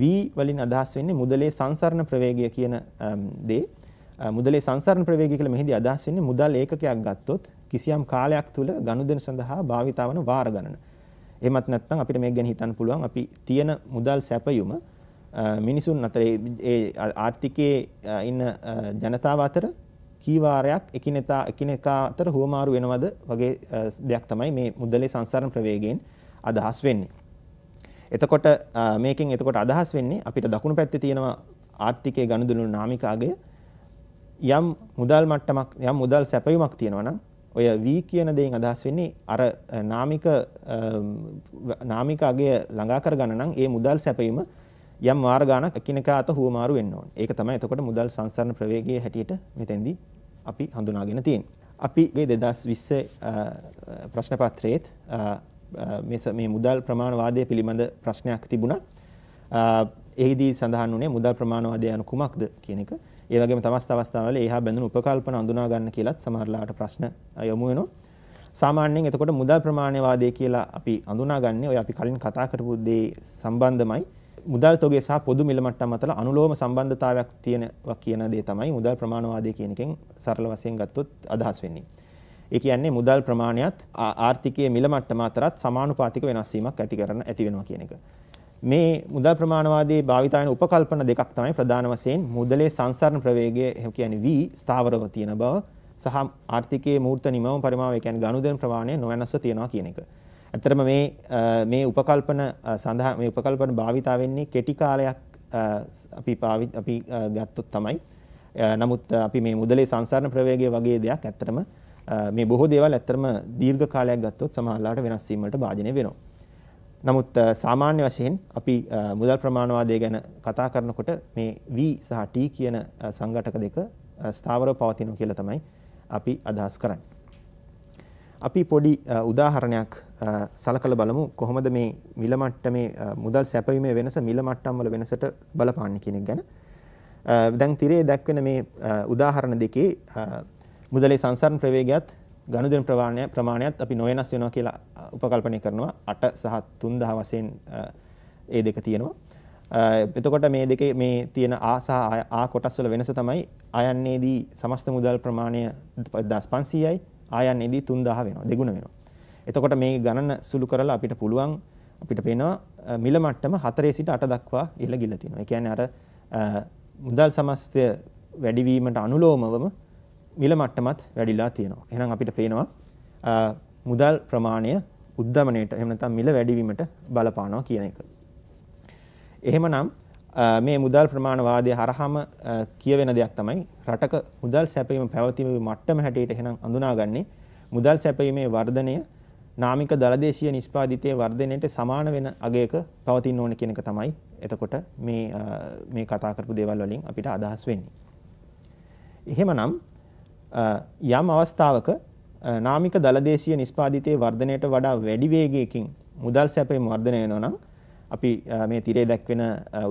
V වලින් අදහස් වෙන්නේ මුදලේ සංසරණ ප්‍රවේගය කියන දේ. මුදලේ සංසරණ ප්‍රවේගය කියලා මෙහිදී අදහස් වෙන්නේ මුදල් ඒකකයක් ගත්තොත් කිසියම් කාලයක් තුල ගනුදෙනු සඳහා භාවිතාවන වාර ගණන. එහෙමත් නැත්නම් අපිට මේක ගැන හිතන්න පුළුවන් අපි තියෙන මුදල් සැපයුම මිනිසුන් අතර ඒ ආර්ථිකයේ ඉන්න ජනතාව අතර කී වාරයක් එකිනෙකා එකිනෙකා අතර හුවමාරු වෙනවද වගේ දෙයක් තමයි මේ මුදලේ සංසරණ ප්‍රවේගයෙන් අදහස් වෙන්නේ. එතකොට මේකෙන් එතකොට අදහස් වෙන්නේ අපිට දකුණු පැත්තේ තියෙනවා ආර්ථිකයේ ගනුදෙනු නාමිකාගය යම් මුදල් මට්ටමක් යම් මුදල් සැපයුමක් තියෙනවා නම් ඔය v කියන දෙයින් අදහස් වෙන්නේ අර නාමික නාමික අගය ළඟා කරගන්න නම් ඒ මුදල් සැපයීම යම් වාර ගණක් එකිනෙකා අත හුවමාරු වෙන්න ඕනේ. ඒක තමයි එතකොට මුදල් සංසරණ ප්‍රවේගයේ හැටියට මෙතෙන්දී අපි හඳුනාගෙන තියෙන්නේ. අපි මේ 2020 ප්‍රශ්න පත්‍රයේත් මේ මුදල් ප්‍රමාණවාදය පිළිබඳ ප්‍රශ්නයක් තිබුණා. එහිදී සඳහන් වුණේ මුදල් ප්‍රමාණවාදය anu කුමක්ද කියන එක. ඒ වගේම තමස්ත අවස්ථාවල ඒහා බැඳුණු උපකල්පන අඳුනා ගන්න කියලත් සමහරලාට ප්‍රශ්න යොමු වෙනවා. සාමාන්‍යයෙන් එතකොට මුදල් ප්‍රමාණවාදය කියලා අපි අඳුනාගන්නේ ඔය අපි කලින් කතා කරපු දේ සම්බන්ධමයි. මුදල් තොගේ සහ පොදු මිල මට්ටම් අතර අනුලෝම සම්බන්ධතාවයක් තියෙනවා කියන දේ තමයි මුදල් ප්‍රමාණවාදය කියන එකෙන් සරල වශයෙන් ගත්තොත් අදහස් වෙන්නේ. ඒ කියන්නේ මුදල් ප්‍රමාණයත් ආර්ථිකයේ මිල මට්ටම අතරත් සමානුපාතික වෙනස් වීමක් ඇති කරන ඇති වෙනවා කියන එක. මේ මුදල් ප්‍රමාණවාදී භාවිතාවන උපකල්පන දෙකක් තමයි ප්‍රධාන වශයෙන් මුදලේ සංසරණ ප්‍රවේගය කියන්නේ V ස්ථාවරව තියෙන බව සහ ආර්ථිකයේ මූර්ත නිමව පරිමාව කියන්නේ ගනුදෙනු ප්‍රමාණය නොවෙනස්ව තියෙනවා කියන එක. ඇත්තටම මේ මේ උපකල්පන සඳහා මේ උපකල්පන භාවිතා වෙන්නේ කෙටි කාලයක් අපි අපි ගත්තොත් තමයි. නමුත් අපි මේ මුදලේ සංසරණ ප්‍රවේගය වගේ දෙයක් ඇත්තටම මේ බොහෝ දේවල් ඇත්තටම දීර්ඝ කාලයක් ගත්තොත් සමහරවිට වෙනස් වීමකට භාජනය වෙනවා. නමුත් සාමාන්‍ය වශයෙන් අපි මුදල් ප්‍රමාණවාදය ගැන කතා කරනකොට මේ V සහ T කියන සංඝටක දෙක ස්ථාවරව පවතිනවා කියලා තමයි අපි අදහස් කරන්නේ. අපි පොඩි උදාහරණයක් සලකලා බලමු කොහොමද මේ මිල මට්ටමේ මුදල් සැපයීමේ වෙනස මිල මට්ටම් වල වෙනසට බලපාන්නේ කියන එක ගැන. දැන් තිරේ දැක්වෙන මේ උදාහරණ දෙකේ මුදලේ සංසරණ ප්‍රවේගයත් ගනුදෙනු ප්‍රමාණය ප්‍රමාණයත් අපි නොවෙනස් වෙනවා කියලා උපකල්පනය කරනවා 8 සහ 3000 වශයෙන් ඒ දෙක තියෙනවා. එතකොට මේ දෙකේ මේ තියෙන ආ සහ ආ කොටස් වල වෙනස තමයි ආයන්නේදී සමස්ත මුදල් ප්‍රමාණය 1500යි ආයන්නේදී 3000 වෙනවා දෙගුණ වෙනවා. එතකොට මේ ගණන සුළු කරලා අපිට පුළුවන් අපිට පේනවා මිල මට්ටම 4 සිට 8 දක්වා ඉහළ ගිල තියෙනවා. ඒ කියන්නේ අර මුදල් සමස්තය වැඩිවීමට අනුලෝමවම මිල මට්ටමත් වැඩිලා තියෙනවා. එහෙනම් අපිට පේනවා මුදල් ප්‍රමාණය උද්දමනයට එහෙම නැත්නම් මිල වැඩිවීමට බලපානවා කියන එක. එහෙමනම් මේ මුදල් ප්‍රමාණ වාදය හරහාම කියවෙන දෙයක් තමයි රටක මුදල් සැපයීම පැවතීමේ මට්ටම හැටියට එහෙනම් අඳුනාගන්නේ මුදල් සැපයීමේ වර්ධනය නාමික දලදේශීය නිෂ්පාදිතයේ වර්ධනයට සමාන වෙන අගයක පවතින්න ඕන කියන එක තමයි එතකොට මේ මේ කතා කරපු දේවල් වලින් අපිට අදහස් වෙන්නේ. එහෙමනම් යම් අවස්ථාවක නාමික දලදේශීය නිෂ්පාදිතයේ වර්ධනයට වඩා වැඩි වේගයකින් මුදල් සැපයීම වර්ධනය වෙනවා නම් අපි මේ තිරේ දැක්වෙන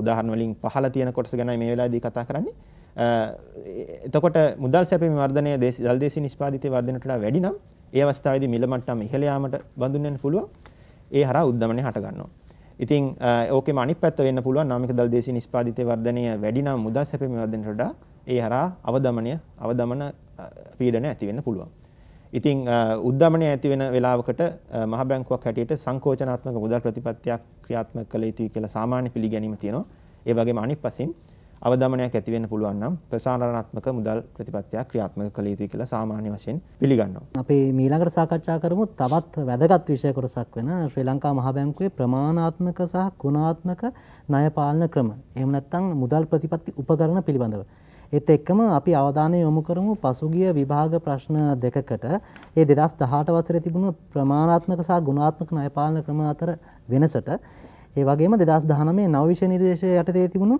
උදාහරණ වලින් පහළ තියෙන කොටස ගැන මේ වෙලාවේදී කතා කරන්නේ. එතකොට මුදල් සැපයීම වර්ධනය දලදේශීය නිෂ්පාදිතයේ වර්ධනයට වඩා වැඩි නම් ඒ අවස්ථාවේදී මිල මට්ටම ඉහළ යාමට බඳුන් වෙන්න පුළුවන්. ඒ හරහා උද්දමනය හට ගන්නවා. ඉතින් ඕකෙම අනිත් පැත්ත වෙන්න පුළුවන් නාමික දලදේශීය නිෂ්පාදිතයේ වර්ධනය වැඩි නම් මුදල් සැපයීම වර්ධනයට වඩා ඒ හරහා අවදමනය අවදමන පීඩනය ඇති වෙන්න පුළුවන්. ඉතින් උද්ධමනය ඇති වෙන වෙලාවකට මහ බැංකුවක් හැටියට සංකෝචනාත්මක මුදල් ප්‍රතිපත්තියක් ක්‍රියාත්මක කළ යුතුයි කියලා සාමාන්‍ය පිළිගැනීම තියෙනවා. ඒ වගේම අනිත් පසින් අවදමනයක් ඇති වෙන්න පුළුවන් නම් ප්‍රසාරණාත්මක මුදල් ප්‍රතිපත්තියක් ක්‍රියාත්මක කළ යුතුයි කියලා සාමාන්‍ය වශයෙන් පිළිගන්නවා. අපි ඊළඟට සාකච්ඡා කරමු තවත් වැදගත් විෂය කොටසක් වෙන ශ්‍රී ලංකා මහ බැංකුවේ ප්‍රමාණාත්මක සහ ගුණාත්මක ණය පාලන ක්‍රම. එහෙම නැත්නම් මුදල් ප්‍රතිපත්ති උපකරණ පිළිබඳව. ඒත් එක්කම අපි අවධානය යොමු කරමු පසුගිය විභාග ප්‍රශ්න දෙකකට ඒ 2018 වසරේ තිබුණු ප්‍රමාණාත්මක සහ ගුණාත්මක ණයපාලන ක්‍රම අතර වෙනසට ඒ වගේම 2019 නව විෂය නිර්දේශය යටතේ තිබුණු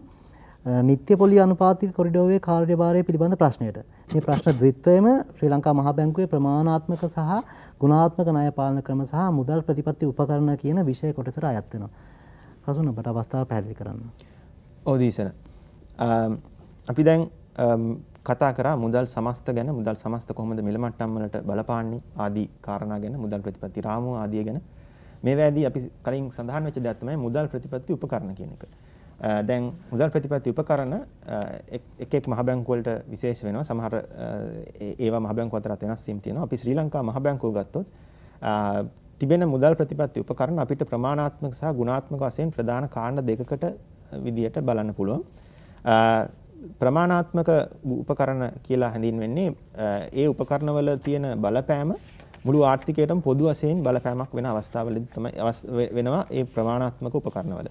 නිත්‍ය පොලි අනුපාතික කොරිඩෝවේ කාර්යභාරය පිළිබඳ ප්‍රශ්නයට මේ ප්‍රශ්න ද්විත්වයම ශ්‍රී ලංකා මහා බැංකුවේ ප්‍රමාණාත්මක සහ ගුණාත්මක ණය පාලන ක්‍රම සහ මුදල් ප්‍රතිපත්ති උපකරණ කියන විෂය කොටසට අයත් වෙනවා. කසුන ඔබට අවස්ථාව පැහැදිලි කරන්න. ඔව් දීසන. අපි දැන් කතා කරා මුදල් සමස්ත ගැන මුදල් සමස්ත කොහොමද මිල මට්ටම් වලට බලපාන්නේ ආදී කාරණා ගැන මුදල් ප්‍රතිපත්ති රාමුව ආදී ගැන මේවාදී අපි කලින් සඳහන් වෙච්ච දෙයක් තමයි මුදල් ප්‍රතිපත්ති උපකරණ කියන එක. දැන් මුදල් ප්‍රතිපත්ති උපකරණ එක එක මහ බැංකුව වලට විශේෂ වෙනවා. සමහර ඒවා මහ බැංකුව අතරත් වෙනස් වීම් තියෙනවා. අපි ශ්‍රී ලංකා මහ බැංකුව ගත්තොත් තිබෙන මුදල් ප්‍රතිපත්ති උපකරණ අපිට ප්‍රමාණාත්මක සහ ගුණාත්මක වශයෙන් ප්‍රධාන කාණ්ඩ දෙකකට විදියට බලන්න පුළුවන්. ප්‍රමාණාත්මක උපකරණ කියලා හැඳින්වෙන්නේ ඒ උපකරණවල තියෙන බලපෑම මුළු ආර්ථිකයටම පොදු වශයෙන් බලපෑමක් වෙන අවස්ථාවලදී තමයි වෙනවා ඒ ප්‍රමාණාත්මක උපකරණවල.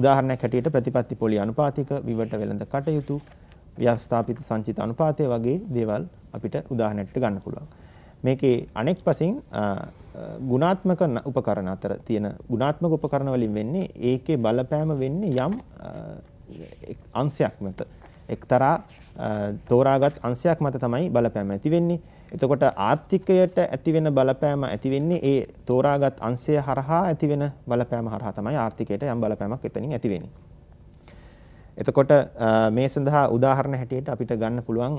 උදාහරණයක් හැටියට ප්‍රතිපත්ති පොලි අනුපාතික විවට වෙළඳ කටයුතු ව්‍යවස්ථාපිත සංචිත අනුපාතය වගේ දේවල් අපිට උදාහරණයකට ගන්න පුළුවන්. මේකේ අනෙක් පසින් ගුණාත්මක උපකරණ අතර තියෙන ගුණාත්මක උපකරණ වලින් වෙන්නේ ඒකේ බලපෑම වෙන්නේ යම් අංශයක් මත එක්තරා තෝරාගත් අංශයක් මත තමයි බලපෑම ඇති වෙන්නේ. එතකොට ආර්ථිකයට ඇතිවෙන බලපෑම ඇති වෙන්නේ ඒ තෝරාගත් අංශය හරහා ඇතිවෙන බලපෑම හරහා තමයි ආර්ථිකයට යම් බලපෑමක් එතනින් ඇති වෙන්නේ. එතකොට මේ සඳහා උදාහරණ හැටියට අපිට ගන්න පුළුවන්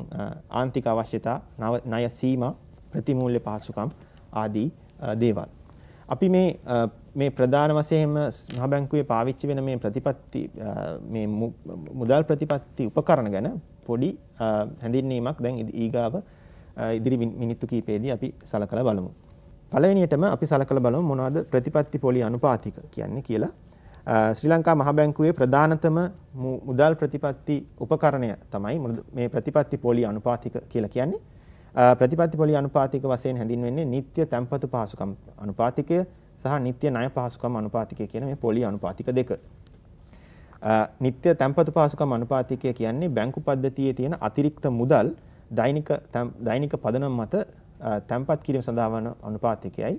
ආන්තික අවශ්‍යතා, ණය සීමා, ප්‍රතිමූල්‍ය පහසුකම් ආදී දේවල්. අපි මේ මේ ප්‍රධාන වශයෙන්ම මහ බැංකුවේ පාවිච්චි වෙන මේ ප්‍රතිපත්ති මේ මුදල් ප්‍රතිපත්ති උපකරණ ගැන පොඩි හැඳින්වීමක් දැන් ඊගාව ඉදිරි මිනිත්තු කීපෙදී අපි සලකලා බලමු. පළවෙනියටම අපි සලකලා බලමු මොනවද ප්‍රතිපත්ති පොලි අනුපාතික කියන්නේ කියලා. ශ්‍රී ලංකා මහ බැංකුවේ ප්‍රධානතම මුදල් ප්‍රතිපත්ති උපකරණය තමයි මේ ප්‍රතිපත්ති පොලි අනුපාතික කියලා කියන්නේ. ප්‍රතිපත්ති පොලි අනුපාතික වශයෙන් හැඳින්වෙන්නේ නিত্য තැන්පතු පහසුකම් අනුපාතිකය සහ නිත්‍ය ණය පහසුකම් අනුපාතිකය කියන මේ පොලි අනුපාතික දෙක. නිත්‍ය තැන්පතු පහසුකම් අනුපාතිකය කියන්නේ බැංකු පද්ධතියේ තියෙන අතිරික්ත මුදල් දෛනික දෛනික පදනම් මත තැන්පත් කිරීම සඳහා වන අනුපාතිකයයි.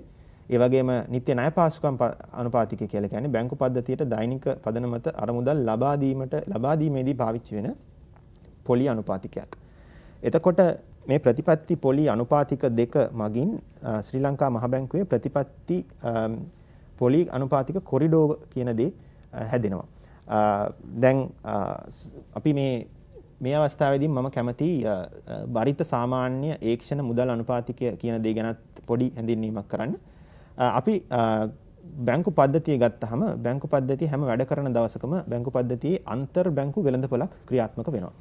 ඒ වගේම නිත්‍ය ණය පහසුකම් අනුපාතිකය කියලා කියන්නේ බැංකු පද්ධතියට දෛනික පදනම මත අරමුදල් ලබා දීමට ලබා දීමේදී පාවිච්චි වෙන පොලි අනුපාතිකයක්. එතකොට මේ ප්‍රතිපත්ති පොලි අනුපාතික දෙක මගින් ශ්‍රී ලංකා මහ බැංකුවේ ප්‍රතිපත්ති පොලි අනුපාතික කොරිඩෝ කියන දේ හැදෙනවා. දැන් අපි මේ මේ අවස්ථාවේදී මම කැමති බරිත සාමාන්‍ය ඒක්ෂණ මුදල් අනුපාතිකය කියන දේ ගැනත් පොඩි හැඳින්වීමක් කරන්න. අපි බැංකු පද්ධතිය ගත්තහම බැංකු පද්ධතිය හැම වැඩ කරන දවසකම බැංකු පද්ධතියේ අන්තර් බැංකු වෙළඳපොලක් ක්‍රියාත්මක වෙනවා.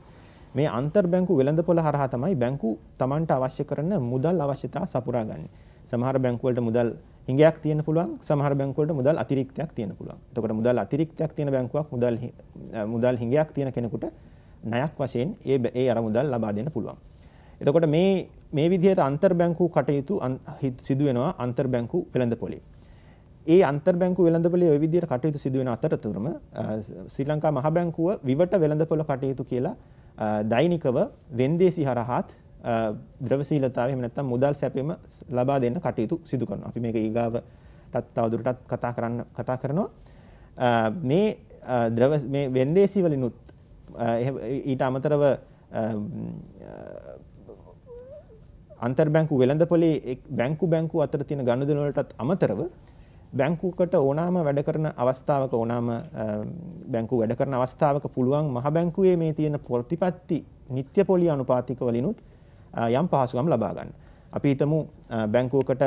මේ අන්තර් බැංකු වෙළඳපොළ හරහා තමයි බැංකු Tamanට අවශ්‍ය කරන මුදල් අවශ්‍යතා සපුරා ගන්න. සමහර බැංකු වලට මුදල් හිඟයක් තියෙන පුළුවන් සමහර බැංකු වලට මුදල් අතිරික්තයක් තියෙන පුළුවන්. එතකොට මුදල් අතිරික්තයක් තියෙන බැංකුවක් මුදල් මුදල් හිඟයක් තියෙන කෙනෙකුට ණයක් වශයෙන් ඒ ඒ අර මුදල් ලබා දෙන්න පුළුවන්. එතකොට මේ මේ විදිහට අන්තර් බැංකු කටයුතු සිදු වෙනවා අන්තර් බැංකු වෙළඳපොලේ. ඒ අන්තර් බැංකු වෙළඳපොලේ ওই විදිහට කටයුතු සිදු වෙන අතරතුරම ශ්‍රී ලංකා මහ බැංකුව විවට වෙළඳපොළ කටයුතු කියලා දෛනිකව වෙන්දේසි හරහාත් ද්‍රවශීලතාවය එහෙම නැත්නම් මුදල් සැපෙම ලබා දෙන්න කටයුතු සිදු කරනවා. අපි මේක ඊගාවටත් තවදුරටත් කතා කරන්න කතා කරනවා. මේ ද්‍රව මේ වෙන්දේසි වලිනුත් ඊට අමතරව අන්තර්බැංකු වෙළඳපොලේ බැංකු බැංකු අතර තියෙන ගනුදෙනු වලටත් අමතරව බැංකුවකට ඕනෑම වැඩ කරන අවස්ථාවක ඕනෑම බැංකුව වැඩ කරන අවස්ථාවක පුළුවන් මහ බැංකුවේ මේ තියෙන ප්‍රතිපත්ති නිත්‍ය පොලි අනුපාතික වලිනුත් යම් පහසුකම් ලබා ගන්න. අපි හිතමු බැංකුවකට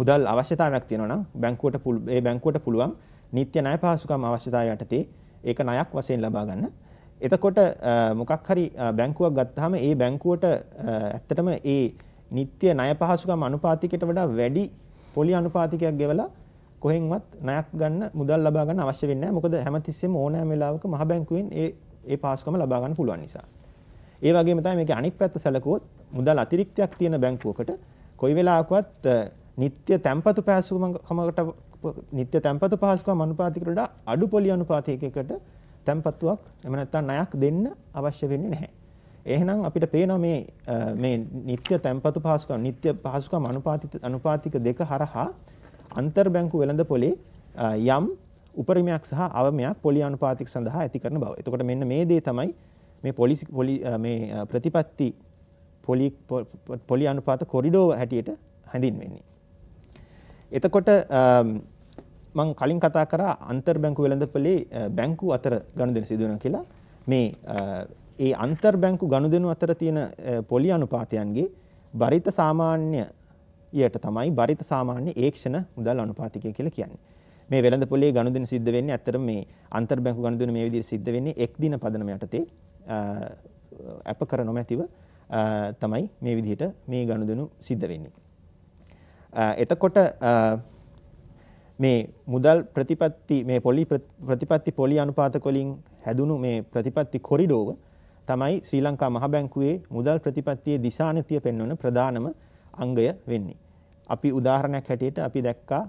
මුදල් අවශ්‍යතාවයක් තියෙනවා නම් බැංකුවට ඒ බැංකුවට පුළුවන් නිත්‍ය ණය පහසුකම් අවශ්‍යතාවය යටතේ ඒක ණයක් වශයෙන් ලබා ගන්න. එතකොට මොකක් හරි බැංකුවක් ගත්තාම ඒ බැංකුවට ඇත්තටම ඒ නිත්‍ය ණය පහසුකම් අනුපාතිකයට වඩා වැඩි පොලි අනුපාතිකයක් ගෙවලා කොහෙන්වත් ණයක් ගන්න මුදල් ලබා ගන්න අවශ්‍ය වෙන්නේ නැහැ. මොකද හැමතිස්සෙම ඕනෑම වෙලාවක මහ බැංකුවෙන් ඒ ඒ පාස්කම ලබා ගන්න පුළුවන් නිසා. ඒ වගේම තමයි මේකේ අනිත් පැත්ත සැලකුවොත් මුදල් අතිරික්තයක් තියෙන බැංකුවකට කොයි වෙලාවකවත් නিত্য තැම්පතු පහසුකමකට නিত্য තැම්පතු පහසුකම් අනුපාතිකට වඩා අඩු පොලි අනුපාතිකයකට තැම්පතුවක් එහෙම නැත්නම් ණයක් දෙන්න අවශ්‍ය වෙන්නේ නැහැ. එහෙනම් අපිට පේනවා මේ මේ නিত্য තැන්පතු පහසුකම් නিত্য පහසුකම් අනුපාතික අනුපාතික දෙක හරහා අන්තර් බැංකු වෙළඳ පොලේ යම් උපරිමයක් සහ අවමයක් පොලි අනුපාතික සඳහා ඇති කරන බව. එතකොට මෙන්න මේ දේ තමයි මේ පොලිසි පොලි මේ ප්‍රතිපත්ති පොලි පොලි අනුපාත කොරිඩෝව හැටියට හැඳින්වෙන්නේ. එතකොට මං කලින් කතා කරා අන්තර් බැංකු වෙළඳපොලේ බැංකු අතර ගනුදෙනු සිදුවන කියලා මේ ඒ අන්තර් බැංකු ගනුදෙනු අතර තියෙන පොලි අනුපාතයන්ගේ බරිත සාමාන්‍යයට තමයි බරිත සාමාන්‍ය ඒක්ෂණ මුදල් අනුපාතිකය කියලා කියන්නේ. මේ වෙළඳ පොලේ ගනුදෙනු සිද්ධ වෙන්නේ ඇත්තටම මේ අන්තර් බැංකු ගනුදෙනු මේ විදිහට සිද්ධ වෙන්නේ එක් දින පදනම යටතේ අප කර නොමැතිව තමයි මේ විදිහට මේ ගනුදෙනු සිද්ධ වෙන්නේ. එතකොට මේ මුදල් ප්‍රතිපත්ති මේ පොලි ප්‍රතිපත්ති පොලි අනුපාතක වලින් හැදුණු මේ ප්‍රතිපත්ති කොරිඩෝව තමයි ශ්‍රී ලංකා මහ බැංකුවේ මුදල් ප්‍රතිපත්තියේ දිශානතිය පෙන්වන ප්‍රධානම අංගය වෙන්නේ. අපි උදාහරණයක් හැටියට අපි දැක්කා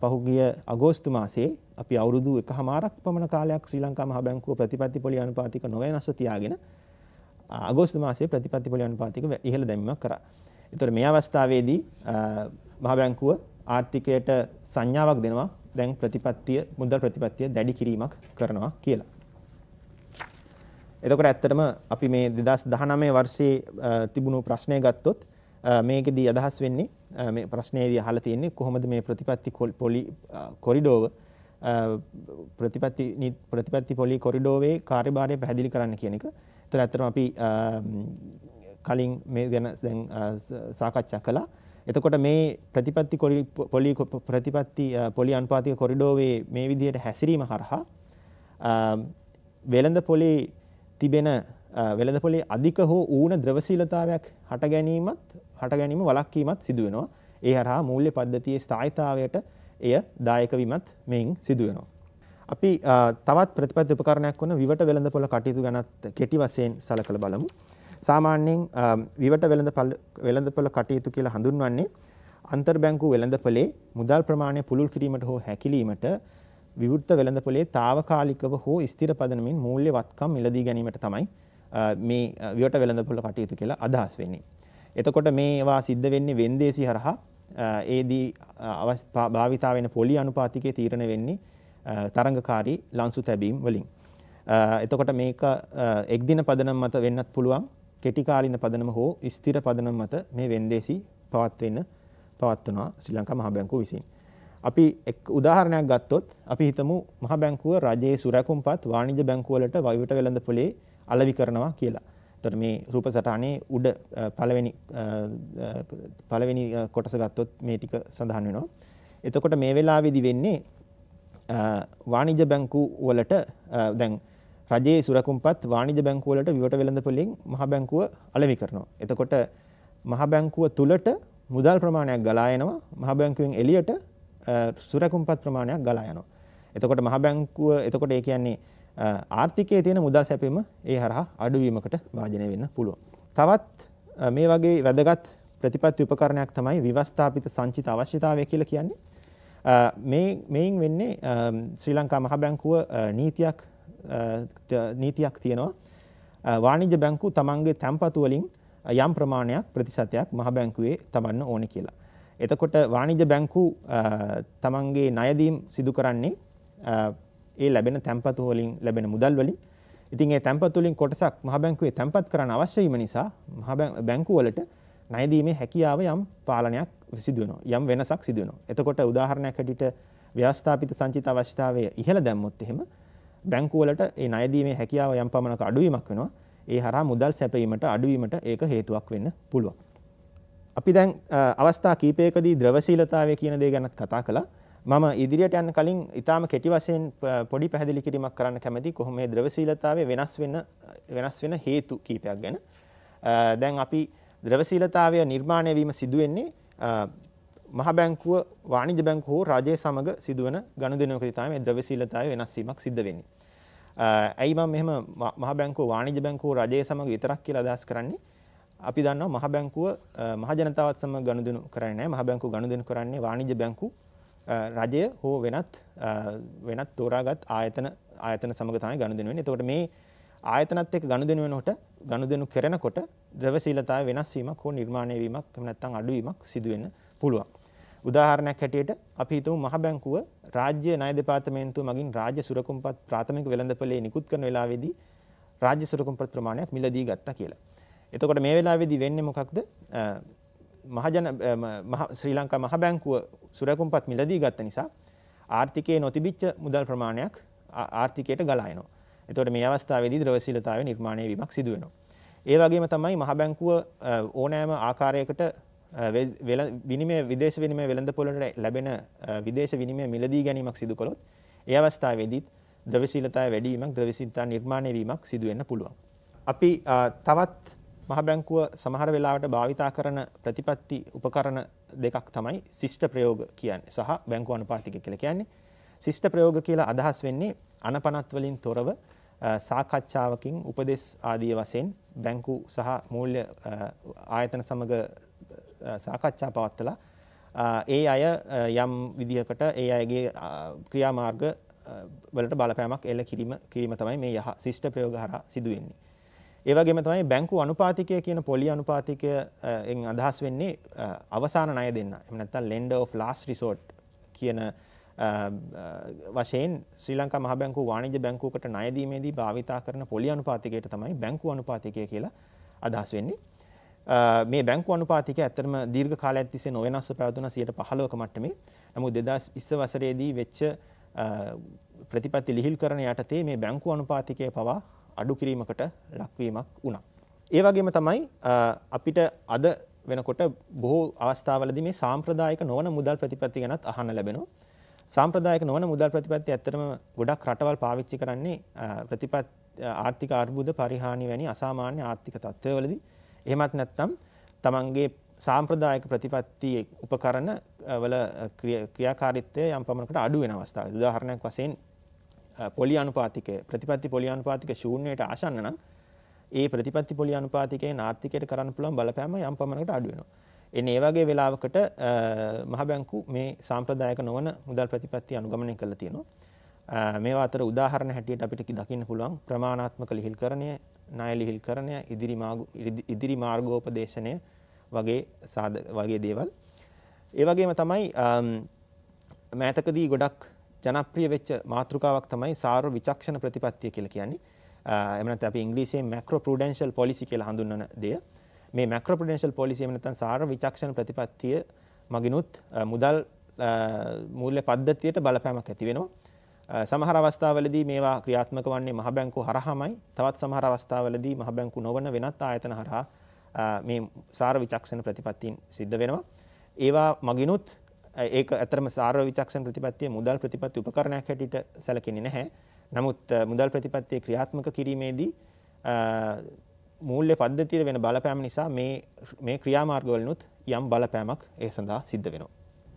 පහුගිය අගෝස්තු මාසයේ අපි අවුරුදු එකහමාරක් පමණ කාලයක් ශ්‍රී ලංකා මහ බැංකුව ප්‍රතිපත්ති පොලි අනුපාතික නොවෙනස්ව තියාගෙන අගෝස්තු මාසයේ ප්‍රතිපත්ති පොලි අනුපාතික ඉහළ දැමීමක් කරා. ඒතර මේ අවස්ථාවේදී මහ බැංකුව ආර්ථිකයට සංඥාවක් දෙනවා දැන් ප්‍රතිපත්තිය මුදල් ප්‍රතිපත්තිය දැඩි කිරීමක් කරනවා කියලා. එතකොට ඇත්තටම අපි මේ 2019 වර්ෂයේ තිබුණු ප්‍රශ්නය ගත්තොත් මේකෙදී අදහස් වෙන්නේ මේ ප්‍රශ්නයේදී අහලා තියෙන්නේ කොහොමද මේ ප්‍රතිපත්ති පොලි කොරිඩෝව ප්‍රතිපත්ති ප්‍රතිපත්ති පොලි කොරිඩෝවේ කාර්යභාරය පැහැදිලි කරන්න කියන එක. ඒතර ඇත්තටම අපි කලින් මේ ගැන දැන් සාකච්ඡා කළා. එතකොට මේ ප්‍රතිපත්ති පොලි ප්‍රතිපත්ති පොලි අනුපාතික කොරිඩෝවේ මේ විදිහට හැසිරීම හරහා වෙළඳ පොලි තිබෙන වෙළඳපොලේ අධික හෝ ඌන ද්‍රවශීලතාවයක් හට ගැනීමත් හට ගැනීම වළක්වීමත් සිදු වෙනවා. ඒ හරහා මූල්‍ය පද්ධතියේ ස්ථායීතාවයට එය දායක වීමත් මෙයින් සිදු වෙනවා. අපි තවත් ප්‍රතිපත්ති උපකරණයක් වන විවට වෙළඳපොළ කටයුතු ගැනත් කෙටි වශයෙන් සලකලා බලමු. සාමාන්‍යයෙන් විවට වෙළඳපොළ කටයුතු කියලා හඳුන්වන්නේ අන්තර්බැංකු වෙළඳපොලේ මුදල් ප්‍රමාණය පුළුල් කිරීමට හෝ හැකිලීමට විවෘත වෙළඳපොලේ తాවකාලිකව හෝ ස්ථිර පදනමින් මූල්‍ය වත්කම් මිලදී ගැනීමට තමයි මේ විවට වෙළඳපොළ කටයුතු කියලා අදහස් වෙන්නේ. එතකොට මේවා සිද්ධ වෙන්නේ වෙන්දේසි හරහා ඒදී අවස්ථා භාවිතා වෙන පොලි අනුපාතිකයේ තීරණය වෙන්නේ තරංගකාරී ලන්සු තැබීම් වලින්. එතකොට මේක එක් දින පදනම මත වෙන්නත් පුළුවන් කෙටි කාලින පදනම හෝ ස්ථිර පදනම මත මේ වෙන්දේසි පවත් වෙන්න පවත්වනවා ශ්‍රී ලංකා මහ බැංකුව විසින්. අපි එක් උදාහරණයක් ගත්තොත් අපි හිතමු මහ බැංකුව රජයේ සුරැකුම්පත් වාණිජ බැංකුවලට වයිවට වෙළඳ පොලේ අලෙවි කරනවා කියලා. එතකොට මේ රූප සටහනේ උඩ පළවෙනි පළවෙනි කොටස ගත්තොත් මේ ටික සඳහන් වෙනවා. එතකොට මේ වෙලාවේදී වෙන්නේ වාණිජ බැංකු වලට දැන් රජයේ සුරකුම්පත් වාණිජ බැංකුව වලට විවට වෙළඳ පොලෙන් මහ බැංකුව අලෙවි කරනවා. එතකොට මහ බැංකුව තුලට මුදල් ප්‍රමාණයක් ගලා එනවා. මහ බැංකුවෙන් එළියට සුරකුම්පත් ප්‍රමාණයක් ගලා යනවා. එතකොට මහ බැංකුව එතකොට ඒ කියන්නේ ආර්ථිකයේ තියෙන මුදල් සැපීම ඒ හරහා අඩුවීමකට භාජනය වෙන්න පුළුවන්. තවත් මේ වගේ වැදගත් ප්‍රතිපත්ති උපකරණයක් තමයි විවස්ථාපිත සංචිත අවශ්‍යතාවය කියලා කියන්නේ. මේ මේන් වෙන්නේ ශ්‍රී ලංකා මහ බැංකුව නීතියක් නීතියක් තියෙනවා. වාණිජ්‍ය බැංකු තමන්ගේ තැන්පතු වලින් යම් ප්‍රමාණයක් ප්‍රතිශතයක් මහ බැංකුවේ තබන්න ඕනේ කියලා. එතකොට වාණිජ බැංකු තමන්ගේ ණයදීම් සිදු කරන්නේ ඒ ලැබෙන තැන්පතු වලින් ලැබෙන මුදල් වලින්. ඉතින් ඒ තැන්පතු වලින් කොටසක් මහ බැංකුවේ තැන්පත් කරන්න අවශ්‍ය වීම නිසා මහ බැංකු වලට ණයදීමේ හැකියාව යම් පාලනයක් සිදු වෙනවා. යම් වෙනසක් සිදු වෙනවා. එතකොට උදාහරණයක් හැටියට ව්‍යවස්ථාපිත සංචිත අවශ්‍යතාවය ඉහළ දැම්මොත් එහෙම බැංකු වලට ඒ ණයදීමේ හැකියාව යම් පමණක අඩුවීමක් වෙනවා. ඒ හරහා මුදල් සැපයීමට අඩුවීමට ඒක හේතුවක් වෙන්න පුළුවන්. අපි දැන් අවස්ථා කීපයකදී ද්‍රවශීලතාවය කියන දේ ගැනත් කතා කළා. මම ඉදිරියට යන්න කලින් ඊටාම කෙටි වශයෙන් පොඩි පැහැදිලි කිරීමක් කරන්න කැමතියි කොහොම මේ ද්‍රවශීලතාවය වෙනස් වෙන වෙනස් වෙන හේතු කීපයක් ගැන. දැන් අපි ද්‍රවශීලතාවය නිර්මාණය වීම සිදු වෙන්නේ මහ බැංකුව වාණිජ බැංකුව හෝ රාජ්‍ය සමග සිදුවන ගනුදෙනුවකදී තමයි මේ ද්‍රවශීලතාවය වෙනස් වීමක් සිද්ධ වෙන්නේ. ඇයි මම මෙහෙම මහ බැංකුව වාණිජ බැංකුව රාජ්‍ය සමග විතරක් කියලා අදහස් කරන්නේ? අපි දන්නවා මහ බැංකුව මහ ජනතාවත් සමග ගනුදෙනු කරන්නේ නැහැ. මහ බැංකුව ගනුදෙනු කරන්නේ වාණිජ බැංකු රජය හෝ වෙනත් වෙනත් තෝරාගත් ආයතන ආයතන සමග තමයි ගනුදෙනු වෙන්නේ. එතකොට මේ ආයතනත් එක්ක ගනුදෙනු වෙනකොට ගනුදෙනු කරනකොට ද්‍රවශීලතාවය වෙනස් වීමක් හෝ නිර්මාණය වීමක් එහෙම නැත්නම් අඩුවීමක් සිදු වෙන්න පුළුවන්. උදාහරණයක් හැටියට අපි හිතමු මහ බැංකුව රාජ්‍ය ණය දෙපාර්තමේන්තුව මගින් රාජ්‍ය සුරකුම්පත් ප්‍රාථමික වෙළඳපොලේ නිකුත් කරන වෙලාවේදී රාජ්‍ය සුරකුම්පත් ප්‍රමාණයක් මිලදී ගත්තා කියලා. එතකොට මේ වෙලාවේදී වෙන්නේ මොකක්ද? මහජන ශ්‍රී ලංකා මහ බැංකුව සුරැකුම්පත් මිලදී ගත්ත නිසා ආර්ථිකයේ නොතිබිච්ච මුදල් ප්‍රමාණයක් ආර්ථිකයට ගලා එනවා. එතකොට මේ අවස්ථාවේදී ද්‍රවශීලතාවය නිර්මාණය වීමක් සිදු වෙනවා. ඒ වගේම තමයි මහ බැංකුව ඕනෑම ආකාරයකට විනිමය විදේශ විනිමය වෙළඳපොළට ලැබෙන විදේශ විනිමය මිලදී ගැනීමක් සිදු කළොත් ඒ අවස්ථාවේදීත් ද්‍රවශීලතාවය වැඩි වීමක් ද්‍රවශීලතා නිර්මාණය වීමක් සිදු වෙන්න පුළුවන්. අපි තවත් මහ බැංකුව සමහර වෙලාවට භාවිතා කරන ප්‍රතිපත්ති උපකරණ දෙකක් තමයි ශිෂ්ට ප්‍රයෝග කියන්නේ සහ බැංකු අනුපාතික කියලා කියන්නේ. ශිෂ්ට ප්‍රයෝග කියලා අදහස් වෙන්නේ අනපනත් වලින් තොරව සාකච්ඡාවකින් උපදෙස් ආදී වශයෙන් බැංකු සහ මූල්‍ය ආයතන සමග සාකච්ඡා පවත්වලා ඒ අය යම් විදිහකට ඒ අයගේ ක්‍රියාමාර්ග වලට බලපෑමක් එල්ල කිරීම කිරීම තමයි මේ යහ ශිෂ්ට ප්‍රයෝග හරහා සිදු වෙන්නේ. ඒවගේම තමයි බැංකු අනුපාතිකය කියන පොලි අනුපාතිකය අදහස් වෙන්නේ අවසාන ණය දෙන්න. එහෙම නැත්නම් lender of last resort කියන වශයෙන් ශ්‍රී ලංකා මහ බැංකුව වාණිජ බැංකුවකට ණය දීමේදී භාවිතා කරන පොලි අනුපාතිකයට තමයි බැංකු අනුපාතිකය කියලා අදහස් වෙන්නේ. මේ බැංකු අනුපාතිකය ඇත්තටම දීර්ඝ කාලයක් තිස්සේ නොවෙනස්ව පැවතුණා 115ක මට්ටමේ. නමුත් 2020 වසරේදී වෙච්ච ප්‍රතිපත්ති ලිහිල් කරන යටතේ මේ බැංකු අනුපාතිකය පවා අඩු කිරීමකට ලක්වීමක් වුණා. ඒ වගේම තමයි අපිට අද වෙනකොට බොහෝ අවස්ථාවලදී මේ සාම්ප්‍රදායික නොවන මුදල් ප්‍රතිපත්ති ගැනත් අහන්න ලැබෙනවා. සාම්ප්‍රදායික නොවන මුදල් ප්‍රතිපත්ති ඇත්තටම ගොඩක් රටවල් පාවිච්චි කරන්නේ ප්‍රතිපත් ආර්ථික අර්බුද පරිහානි වැනි අසාමාන්‍ය ආර්ථික තත්ත්වවලදී එහෙමත් නැත්නම් තමන්ගේ සාම්ප්‍රදායික ප්‍රතිපත්තියේ උපකරණ වල ක්‍රියාකාරීත්වය යම් පමණකට අඩු වෙන අවස්ථාවක උදාහරණයක් වශයෙන් පොලි අනුපාතිකය ප්‍රතිපත්ති පොලි අනුපාතික ශූන්‍යයට ආසන්න නම් ඒ ප්‍රතිපත්ති පොලි අනුපාතිකයේ නාට්‍යකයට කරන්න පුළුවන් බලපෑම යම් පමණකට අඩු වෙනවා. එන්නේ ඒ වගේ වෙලාවකට මහ බැංකු මේ සාම්ප්‍රදායික නොවන මුදල් ප්‍රතිපත්ති අනුගමනය කරලා තියෙනවා. මේවා අතර උදාහරණ හැටියට අපිට දකින්න පුළුවන් ප්‍රමාණාත්මක ලිහිල්කරණය, ණය ලිහිල්කරණය, ඉදිරි මාර්ග ඉදිරි මාර්ගෝපදේශනය වගේ සාද වගේ දේවල්. ඒ වගේම තමයි මෑතකදී ගොඩක් ජනප්‍රිය වෙච්ච මාතෘකාවක් තමයි සාර විචක්ෂණ ප්‍රතිපත්තිය කියලා කියන්නේ. එහෙම නැත්නම් අපි ඉංග්‍රීසියෙන් macro prudential policy කියලා හඳුන්වන දෙය. මේ macro prudential policy එහෙම නැත්නම් සාර විචක්ෂණ ප්‍රතිපත්තිය මගිනුත් මුදල් මූල්‍ය පද්ධතියට බලපෑමක් ඇති වෙනවා. සමහර අවස්ථාවලදී මේවා ක්‍රියාත්මක වන්නේ මහ බැංකු හරහාමයි. තවත් සමහර අවස්ථාවලදී මහ බැංකු නොවන වෙනත් ආයතන හරහා මේ සාර විචක්ෂණ ප්‍රතිපත්තීන් සිද්ධ වෙනවා. ඒවා මගිනුත් ඒක ඇතරම සාරව විචක්ෂණ ප්‍රතිපත්තිය මුදල් ප්‍රතිපත්ති උපකරණයක් හැටියට සැලකෙන්නේ නැහැ. නමුත් මුදල් ප්‍රතිපත්තිය ක්‍රියාත්මක කිරීමේදී මූල්‍ය පද්ධතියේ වෙන බලපෑම නිසා මේ මේ ක්‍රියාමාර්ගවලනුත් යම් බලපෑමක් ඒ සඳහා සිද්ධ වෙනවා.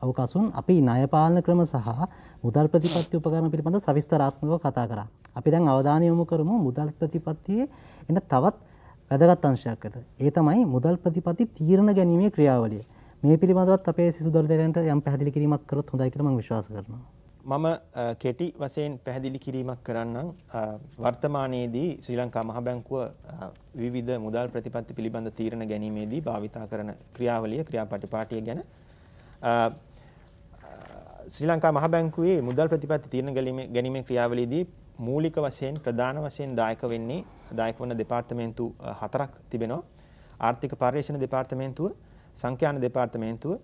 අවකාශුන් අපි ණය පාලන ක්‍රම සහ මුදල් ප්‍රතිපත්ති උපකරණ පිළිබඳ සවිස්තරාත්මකව කතා කරා. අපි දැන් අවධානය යොමු කරමු මුදල් ප්‍රතිපත්තියේ එන තවත් වැදගත් අංශයක් වෙත. ඒ තමයි මුදල් ප්‍රතිපත්ති තීරණ ගැනීමේ ක්‍රියාවලිය. මේ පිළිබඳවත් අපේ සිදුදරදරයන්ට යම් පැදිලි කිරීමක් කළොත් හොඳයි කියලා මම විශ්වාස කරනවා. මම කෙටි වශයෙන් පැහැදිලි කිරීමක් කරන්නම් වර්තමානයේදී ශ්‍රී ලංකා මහ බැංකුව විවිධ මුදල් ප්‍රතිපත්ති පිළිබඳ තීරණ ගැනීමේදී භාවිතා කරන ක්‍රියාවලිය ක්‍රියාපටිපාටිය ගැන ශ්‍රී ලංකා මහ බැංකුවේ මුදල් ප්‍රතිපත්ති තීරණ ගැනීමේ ක්‍රියාවලියේදී මූලික වශයෙන් ප්‍රධාන වශයෙන් දායක වෙන්නේ දායක වන දෙපාර්තමේන්තු හතරක් තිබෙනවා ආර්ථික පර්යේෂණ දෙපාර්තමේන්තුව සංඛ්‍යාන දෙපාර්තමේන්තුව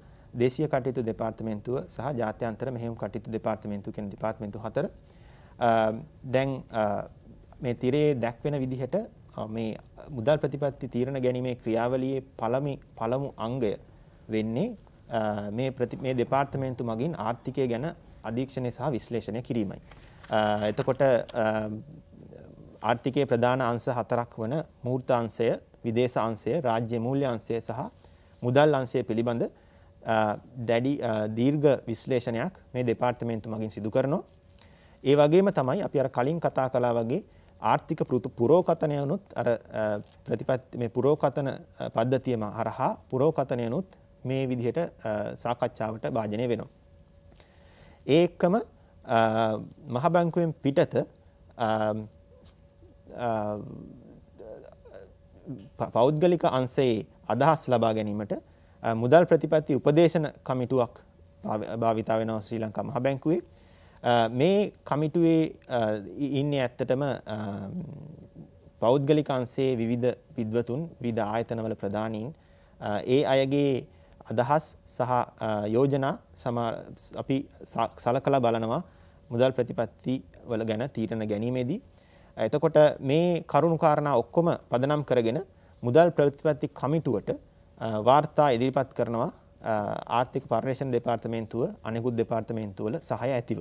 දේශීය කටයුතු දෙපාර්තමේන්තුව සහ ජාත්‍යන්තර මෙහෙයුම් කටයුතු දෙපාර්තමේන්තුව කියන දෙපාර්තමේන්තු හතර දැන් මේ තිරේ දැක්වෙන විදිහට මේ මුදල් ප්‍රතිපත්ති තීරණ ගැනීමේ ක්‍රියාවලියේ පළමි පළමු අංගය වෙන්නේ මේ මේ දෙපාර්තමේන්තු මගින් ආර්ථිකය ගැන අධීක්ෂණය සහ විශ්ලේෂණය කිරීමයි. එතකොට ආර්ථිකයේ ප්‍රධාන අංශ හතරක් වන මූර්ත අංශය, විදේශ අංශය, රාජ්‍ය මූල්‍ය අංශය සහ මුදල් අංශය පිළිබඳ දැඩි දීර්ඝ විශ්ලේෂණයක් මේ දෙපාර්තමේන්තුව මගින් සිදු කරනවා. ඒ වගේම තමයි අපි අර කලින් කතා කළා වගේ ආර්ථික පුරෝකතනය වුණොත් අර ප්‍රතිපත්ති මේ පුරෝකතන පද්ධතියම හරහා පුරෝකතනය වුණොත් මේ විදිහට සාකච්ඡාවට භාජනය වෙනවා. ඒ එක්කම මහ බැංකුවෙන් පිටත පෞද්ගලික අංශයේ අදහස් ලබා ගැනීමට මුදල් ප්‍රතිපත්ති උපදේශන කමිටුවක් භාවිතා වෙනවා ශ්‍රී ලංකා මහ බැංකුවේ. මේ කමිටුවේ ඉන්නේ ඇත්තටම පෞද්ගලික අංශයේ විවිධ විද්වතුන් විවිධ ආයතනවල ප්‍රධානීන් ඒ අයගේ අදහස් සහ යෝජනා අපි සලකලා බලනවා මුදල් ප්‍රතිපත්ති වල ගැන තීරණ ගැනීමේදී එතකොට මේ කරුණු කාරණා ඔක්කොම පදනම් කරගෙන මුදල් ප්‍රතිපත්ති කමිටුවට වාර්තා ඉදිරිපත් කරනවා ආර්ථික පර්යේෂණ දෙපාර්තමේන්තුව අනෙකුත් දෙපාර්තමේන්තුවල සහය ඇතිව.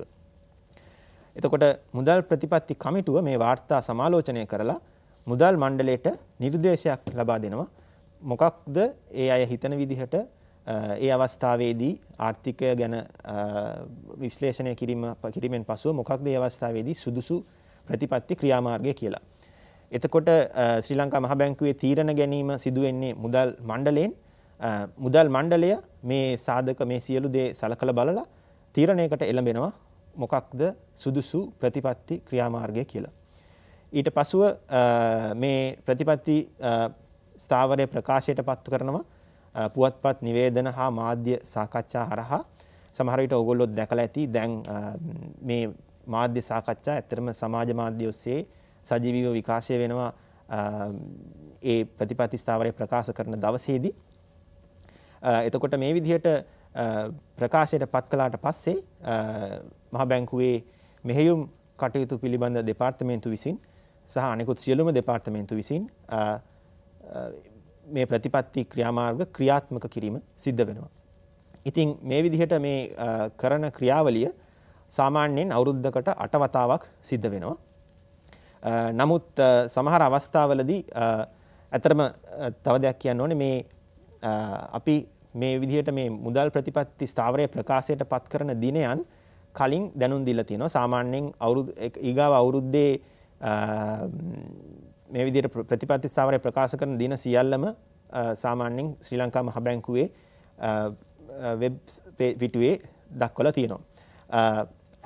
එතකොට මුදල් ප්‍රතිපත්ති කමිටුව මේ වාර්තා සමාලෝචනය කරලා මුදල් මණ්ඩලයට නිර්දේශයක් ලබා දෙනවා. මොකක්ද ඒ අය හිතන විදිහට ඒ අවස්ථාවේදී ආර්ථිකය ගැන විශ්ලේෂණය කිරීම කිරීමෙන් පසුව මොකක්ද ඒ අවස්ථාවේදී සුදුසු ප්‍රතිපත්ති ක්‍රියාමාර්ගය කියලා. එතකොට ශ්‍රී ලංකා මහ බැංකුවේ තීරණ ගැනීම සිදු වෙන්නේ මුදල් මණ්ඩලයෙන් මුදල් මණ්ඩලය මේ සාධක මේ සියලු දේ සලකලා බලලා තීරණයකට එළඹෙනවා මොකක්ද සුදුසු ප්‍රතිපත්ති ක්‍රියාමාර්ගය කියලා. ඊට පසුව මේ ප්‍රතිපත්ති ස්ථාවරය ප්‍රකාශයට පත්තු කරනවා පුවත්පත් නිවේදන හා මාධ්‍ය සාකච්ඡා හරහා සමහර විට ඔයගොල්ලෝ දැකලා ඇති දැන් මේ මාධ්‍ය සාකච්ඡා ඇත්තටම සමාජ මාධ්‍ය ඔස්සේ සජීවීව විකාශය වෙනවා ඒ ප්‍රතිපත්ති ස්ථාවරය ප්‍රකාශ කරන දවසේදී එතකොට මේ විදිහට ප්‍රකාශයට පත් කළාට පස්සේ මහ බැංකුවේ මෙහෙයුම් කටයුතු පිළිබඳ දෙපාර්තමේන්තු විසින් සහ අනෙකුත් සියලුම දෙපාර්තමේන්තු විසින් මේ ප්‍රතිපත්ති ක්‍රියාමාර්ග ක්‍රියාත්මක කිරීම සිද්ධ වෙනවා. ඉතින් මේ විදිහට මේ කරන ක්‍රියාවලිය සාමාන්‍යයෙන් අවුරුද්දකට අට වතාවක් සිද්ධ වෙනවා. නමුත් සමහර අවස්ථාවලදී ඇතරම තව දෙයක් කියන්න ඕනේ මේ අපි මේ විදිහට මේ මුදල් ප්‍රතිපත්ති ස්ථාවරය ප්‍රකාශයට පත් කරන දිනයන් කලින් දැනුම් දීලා තියෙනවා සාමාන්‍යයෙන් අවුරුදු ඊගාව අවුරුද්දේ මේ විදිහට ප්‍රතිපත්ති ස්ථාවරය ප්‍රකාශ කරන දින සියල්ලම සාමාන්‍යයෙන් ශ්‍රී ලංකා මහ බැංකුවේ වෙබ් පිටුවේ දක්වලා තියෙනවා.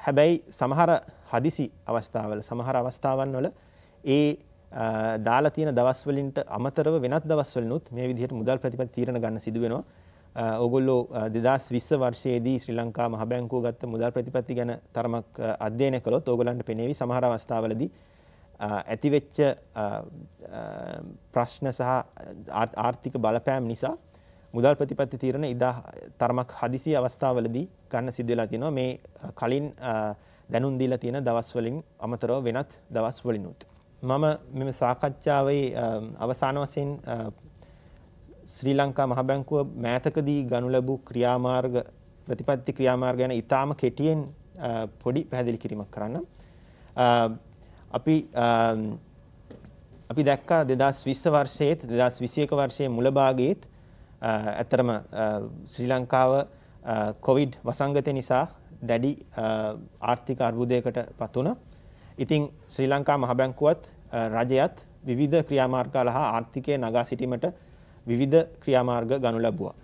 හැබැයි සමහර හදිසි අවස්ථාවල සමහර අවස්ථාවන් වල ඒ දාලා තියෙන දවස් වලින්ට අමතරව වෙනත් දවස් වලිනුත් මේ විදිහට මුදල් ප්‍රතිපත්ති තීරණ ගන්න සිදු වෙනවා. ඔගොල්ලෝ 2020 වර්ෂයේදී ශ්‍රී ලංකා මහ බැංකුව ගත්ත මුදල් ප්‍රතිපත්ති ගැන තරමක් අධ්‍යයනය කළොත් ඕගොල්ලන්ට පෙනේවි සමහර අවස්ථාවලදී ඇතිවෙච්ච ප්‍රශ්න සහ ආර්ථික බලපෑම් නිසා මුදල් ප්‍රතිපත්ති තීරණ ඉදා තරමක් හදිසි අවස්ථාවලදී ගන්න සිදු වෙලා තියෙනවා මේ කලින් දැනුම් දීලා තියෙන දවස් වලින් අමතරව වෙනත් දවස් වලිනුත් මම මෙම සාකච්ඡාවේ අවසාන වශයෙන් ශ්‍රී ලංකා මහ බැංකුව මෑතකදී ගනු ලැබූ ක්‍රියාමාර්ග ප්‍රතිපත්ති ක්‍රියාමාර්ග ගැන ඊටාම කෙටියෙන් පොඩි පැහැදිලි කිරීමක් කරන්න. අපි අපි දැක්කා 2020 වර්ෂයේත් 2021 වර්ෂයේ මුල භාගයේත් ඇත්තරම ශ්‍රී ලංකාව කොවිඩ් වසංගතය නිසා දැඩි ආර්ථික අර්බුදයකට පත් වුණා. ඉතින් ශ්‍රී ලංකා මහ බැංකුවත් රජයත් විවිධ ක්‍රියාමාර්ගවල හා ආර්ථිකය නගා සිටීමට විවිධ ක්‍රියාමාර්ග ගනු ලැබුවා.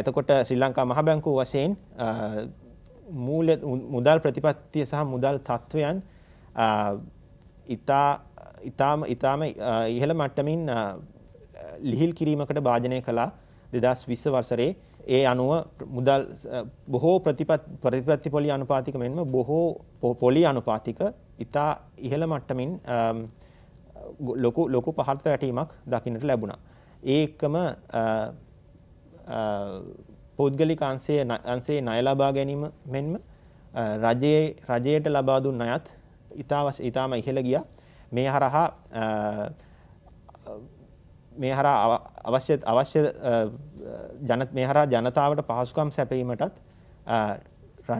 එතකොට ශ්‍රී ලංකා මහ බැංකුව වශයෙන් මූල්‍ය මුදල් ප්‍රතිපත්තිය සහ මුදල් තත්වයන් ඉතා ඉතාම ඉතාම ඉහළ මට්ටමින් ලිහිල් කිරීමකට භාජනය කළා 2020 වසරේ ඒ අනුව මුදල් බොහෝ ප්‍රතිපත්ති පොලි අනුපාතික මෙන්ම බොහෝ පොලි අනුපාතික ඉතා ඉහළ මට්ටමින් ලොකු ලොකු පහත වැටීමක් දකින්නට ලැබුණා. ඒකම පෞද්ගලික අංශයේ අංශයේ ණය ලබා ගැනීම මෙන්ම රජයේ රජයට ලබා දුන් ණයත් ඉතාම ඉහළ ගියා. මේ හරහා මේ හරහා අවශ්‍ය අවශ්‍ය ජනත මේ හරහා ජනතාවට පහසුකම් සැපීමටත්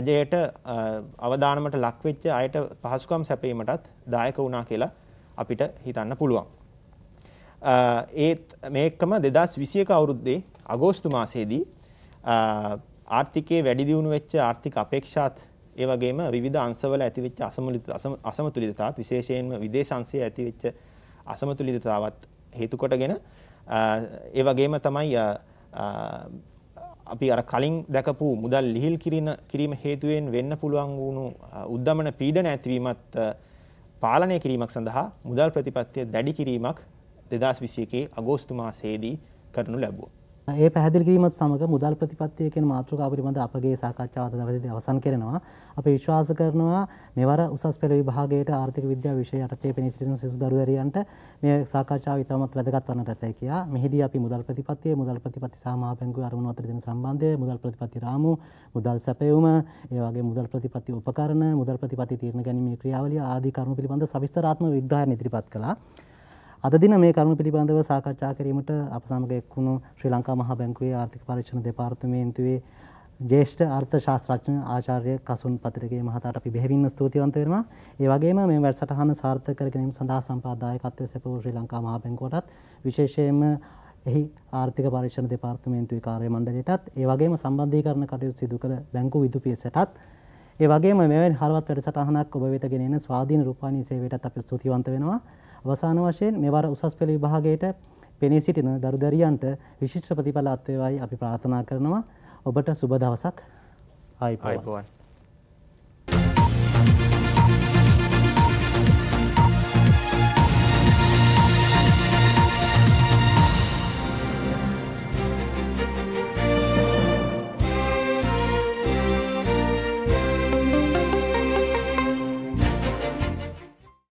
රජයට අවදානමට ලක්වෙච්ච අයට පහසුකම් සැපීමටත් දායක වුණා කියලා අපිට හිතන්න පුළුවන්. ඒත් මේකම 2021 අවුරුද්දේ අගෝස්තු මාසයේදී ආර්ථිකයේ වැඩි දියුණු වෙච්ච ආර්ථික අපේක්ෂාත් ඒ වගේම විවිධ අංශවල ඇතිවෙච්ච අසමතුලිතතාවත් විශේෂයෙන්ම විදේශ අංශයේ ඇතිවෙච්ච අසමතුලිතතාවත් හේතු කොටගෙන ඒ වගේම තමයි අපි අර කලින් දැකපු මුදල් ලිහිල් කිරීම හේතුවෙන් වෙන්න පුළුවන් වුණු උද්දමන පීඩන ඇතිවීමත් පාලනය කිරීමක් සඳහා මුදල් ප්‍රතිපත්තිය දැඩි කිරීමක් 2021 අගෝස්තු මාසයේදී කරනු ලැබුවා. ඒ පැහැදිලි කිරීමත් සමග මුදල් ප්‍රතිපත්තිය කියන මාතෘකාව පිළිබඳ අපගේ සාකච්ඡාව අද දවසේදී අවසන් කරනවා. අපි විශ්වාස කරනවා මෙවර උසස් පෙළ විභාගයට ආර්ථික විද්‍යාව විෂය යටතේ පෙනී සිටින සිසු දරුවැරියන්ට මේ සාකච්ඡාව ඉතාමත් වැදගත් වන්නට ඇතයි කියා. මෙහිදී අපි මුදල් ප්‍රතිපත්තිය, මුදල් ප්‍රතිපත්ති සහ මහබැංකුවේ අරමුණු අතර තියෙන සම්බන්ධය, මුදල් ප්‍රතිපත්ති රාමු, මුදල් සැපයුම, ඒ වගේ මුදල් ප්‍රතිපත්ති උපකරණ, මුදල් ප්‍රතිපත්ති තීරණ ගැනීමේ ක්‍රියාවලිය ආදී කරුණු පිළිබඳ සවිස්තරාත්මක විග්‍රහයන් ඉදිරිපත් කළා. අද දින මේ කරුණු පිළිබඳව සාකච්ඡා කිරීමට අප සමග එක්වුණු ශ්‍රී ලංකා මහා බැංකුවේ ආර්ථික පරීක්ෂණ දෙපාර්තමේන්තුවේ ජේෂ්ඨ අර්ථ ශාස්ත්‍රඥ ආචාර්ය කසුන් පතිරගේ මහතාට අපි බෙහෙවින්ම ස්තුතිවන්ත වෙනවා. ඒ වගේම මේ වැඩසටහන සාර්ථක කර ගැනීම සඳහා සම්පාදදායකත්වය සැපවූ ශ්‍රී ලංකා මහා බැංකුවටත් විශේෂයෙන්ම එහි ආර්ථික පරීක්ෂණ දෙපාර්තමේන්තුවේ කාර්ය මණ්ඩලයටත් ඒ වගේම සම්බන්ධීකරණ කටයුතු සිදු කළ බැංකු විදු පියසටත් ඒ වගේම මෙවැනි හරවත් වැඩසටහනක් ඔබ වෙත ගෙනෙන ස්වාධීන රූපවාහිනී සේවයටත් අපි ස්තුතිවන්ත වෙනවා. අවසාන වශයෙන් මෙවර උසස් පෙළ විභාගයට පෙනී සිටින දරු දැරියන්ට විශිෂ්ට ප්‍රතිඵල අත්වේවායි අපි ප්‍රාර්ථනා කරනවා ඔබට සුබ දවසක් ආයිබෝවන්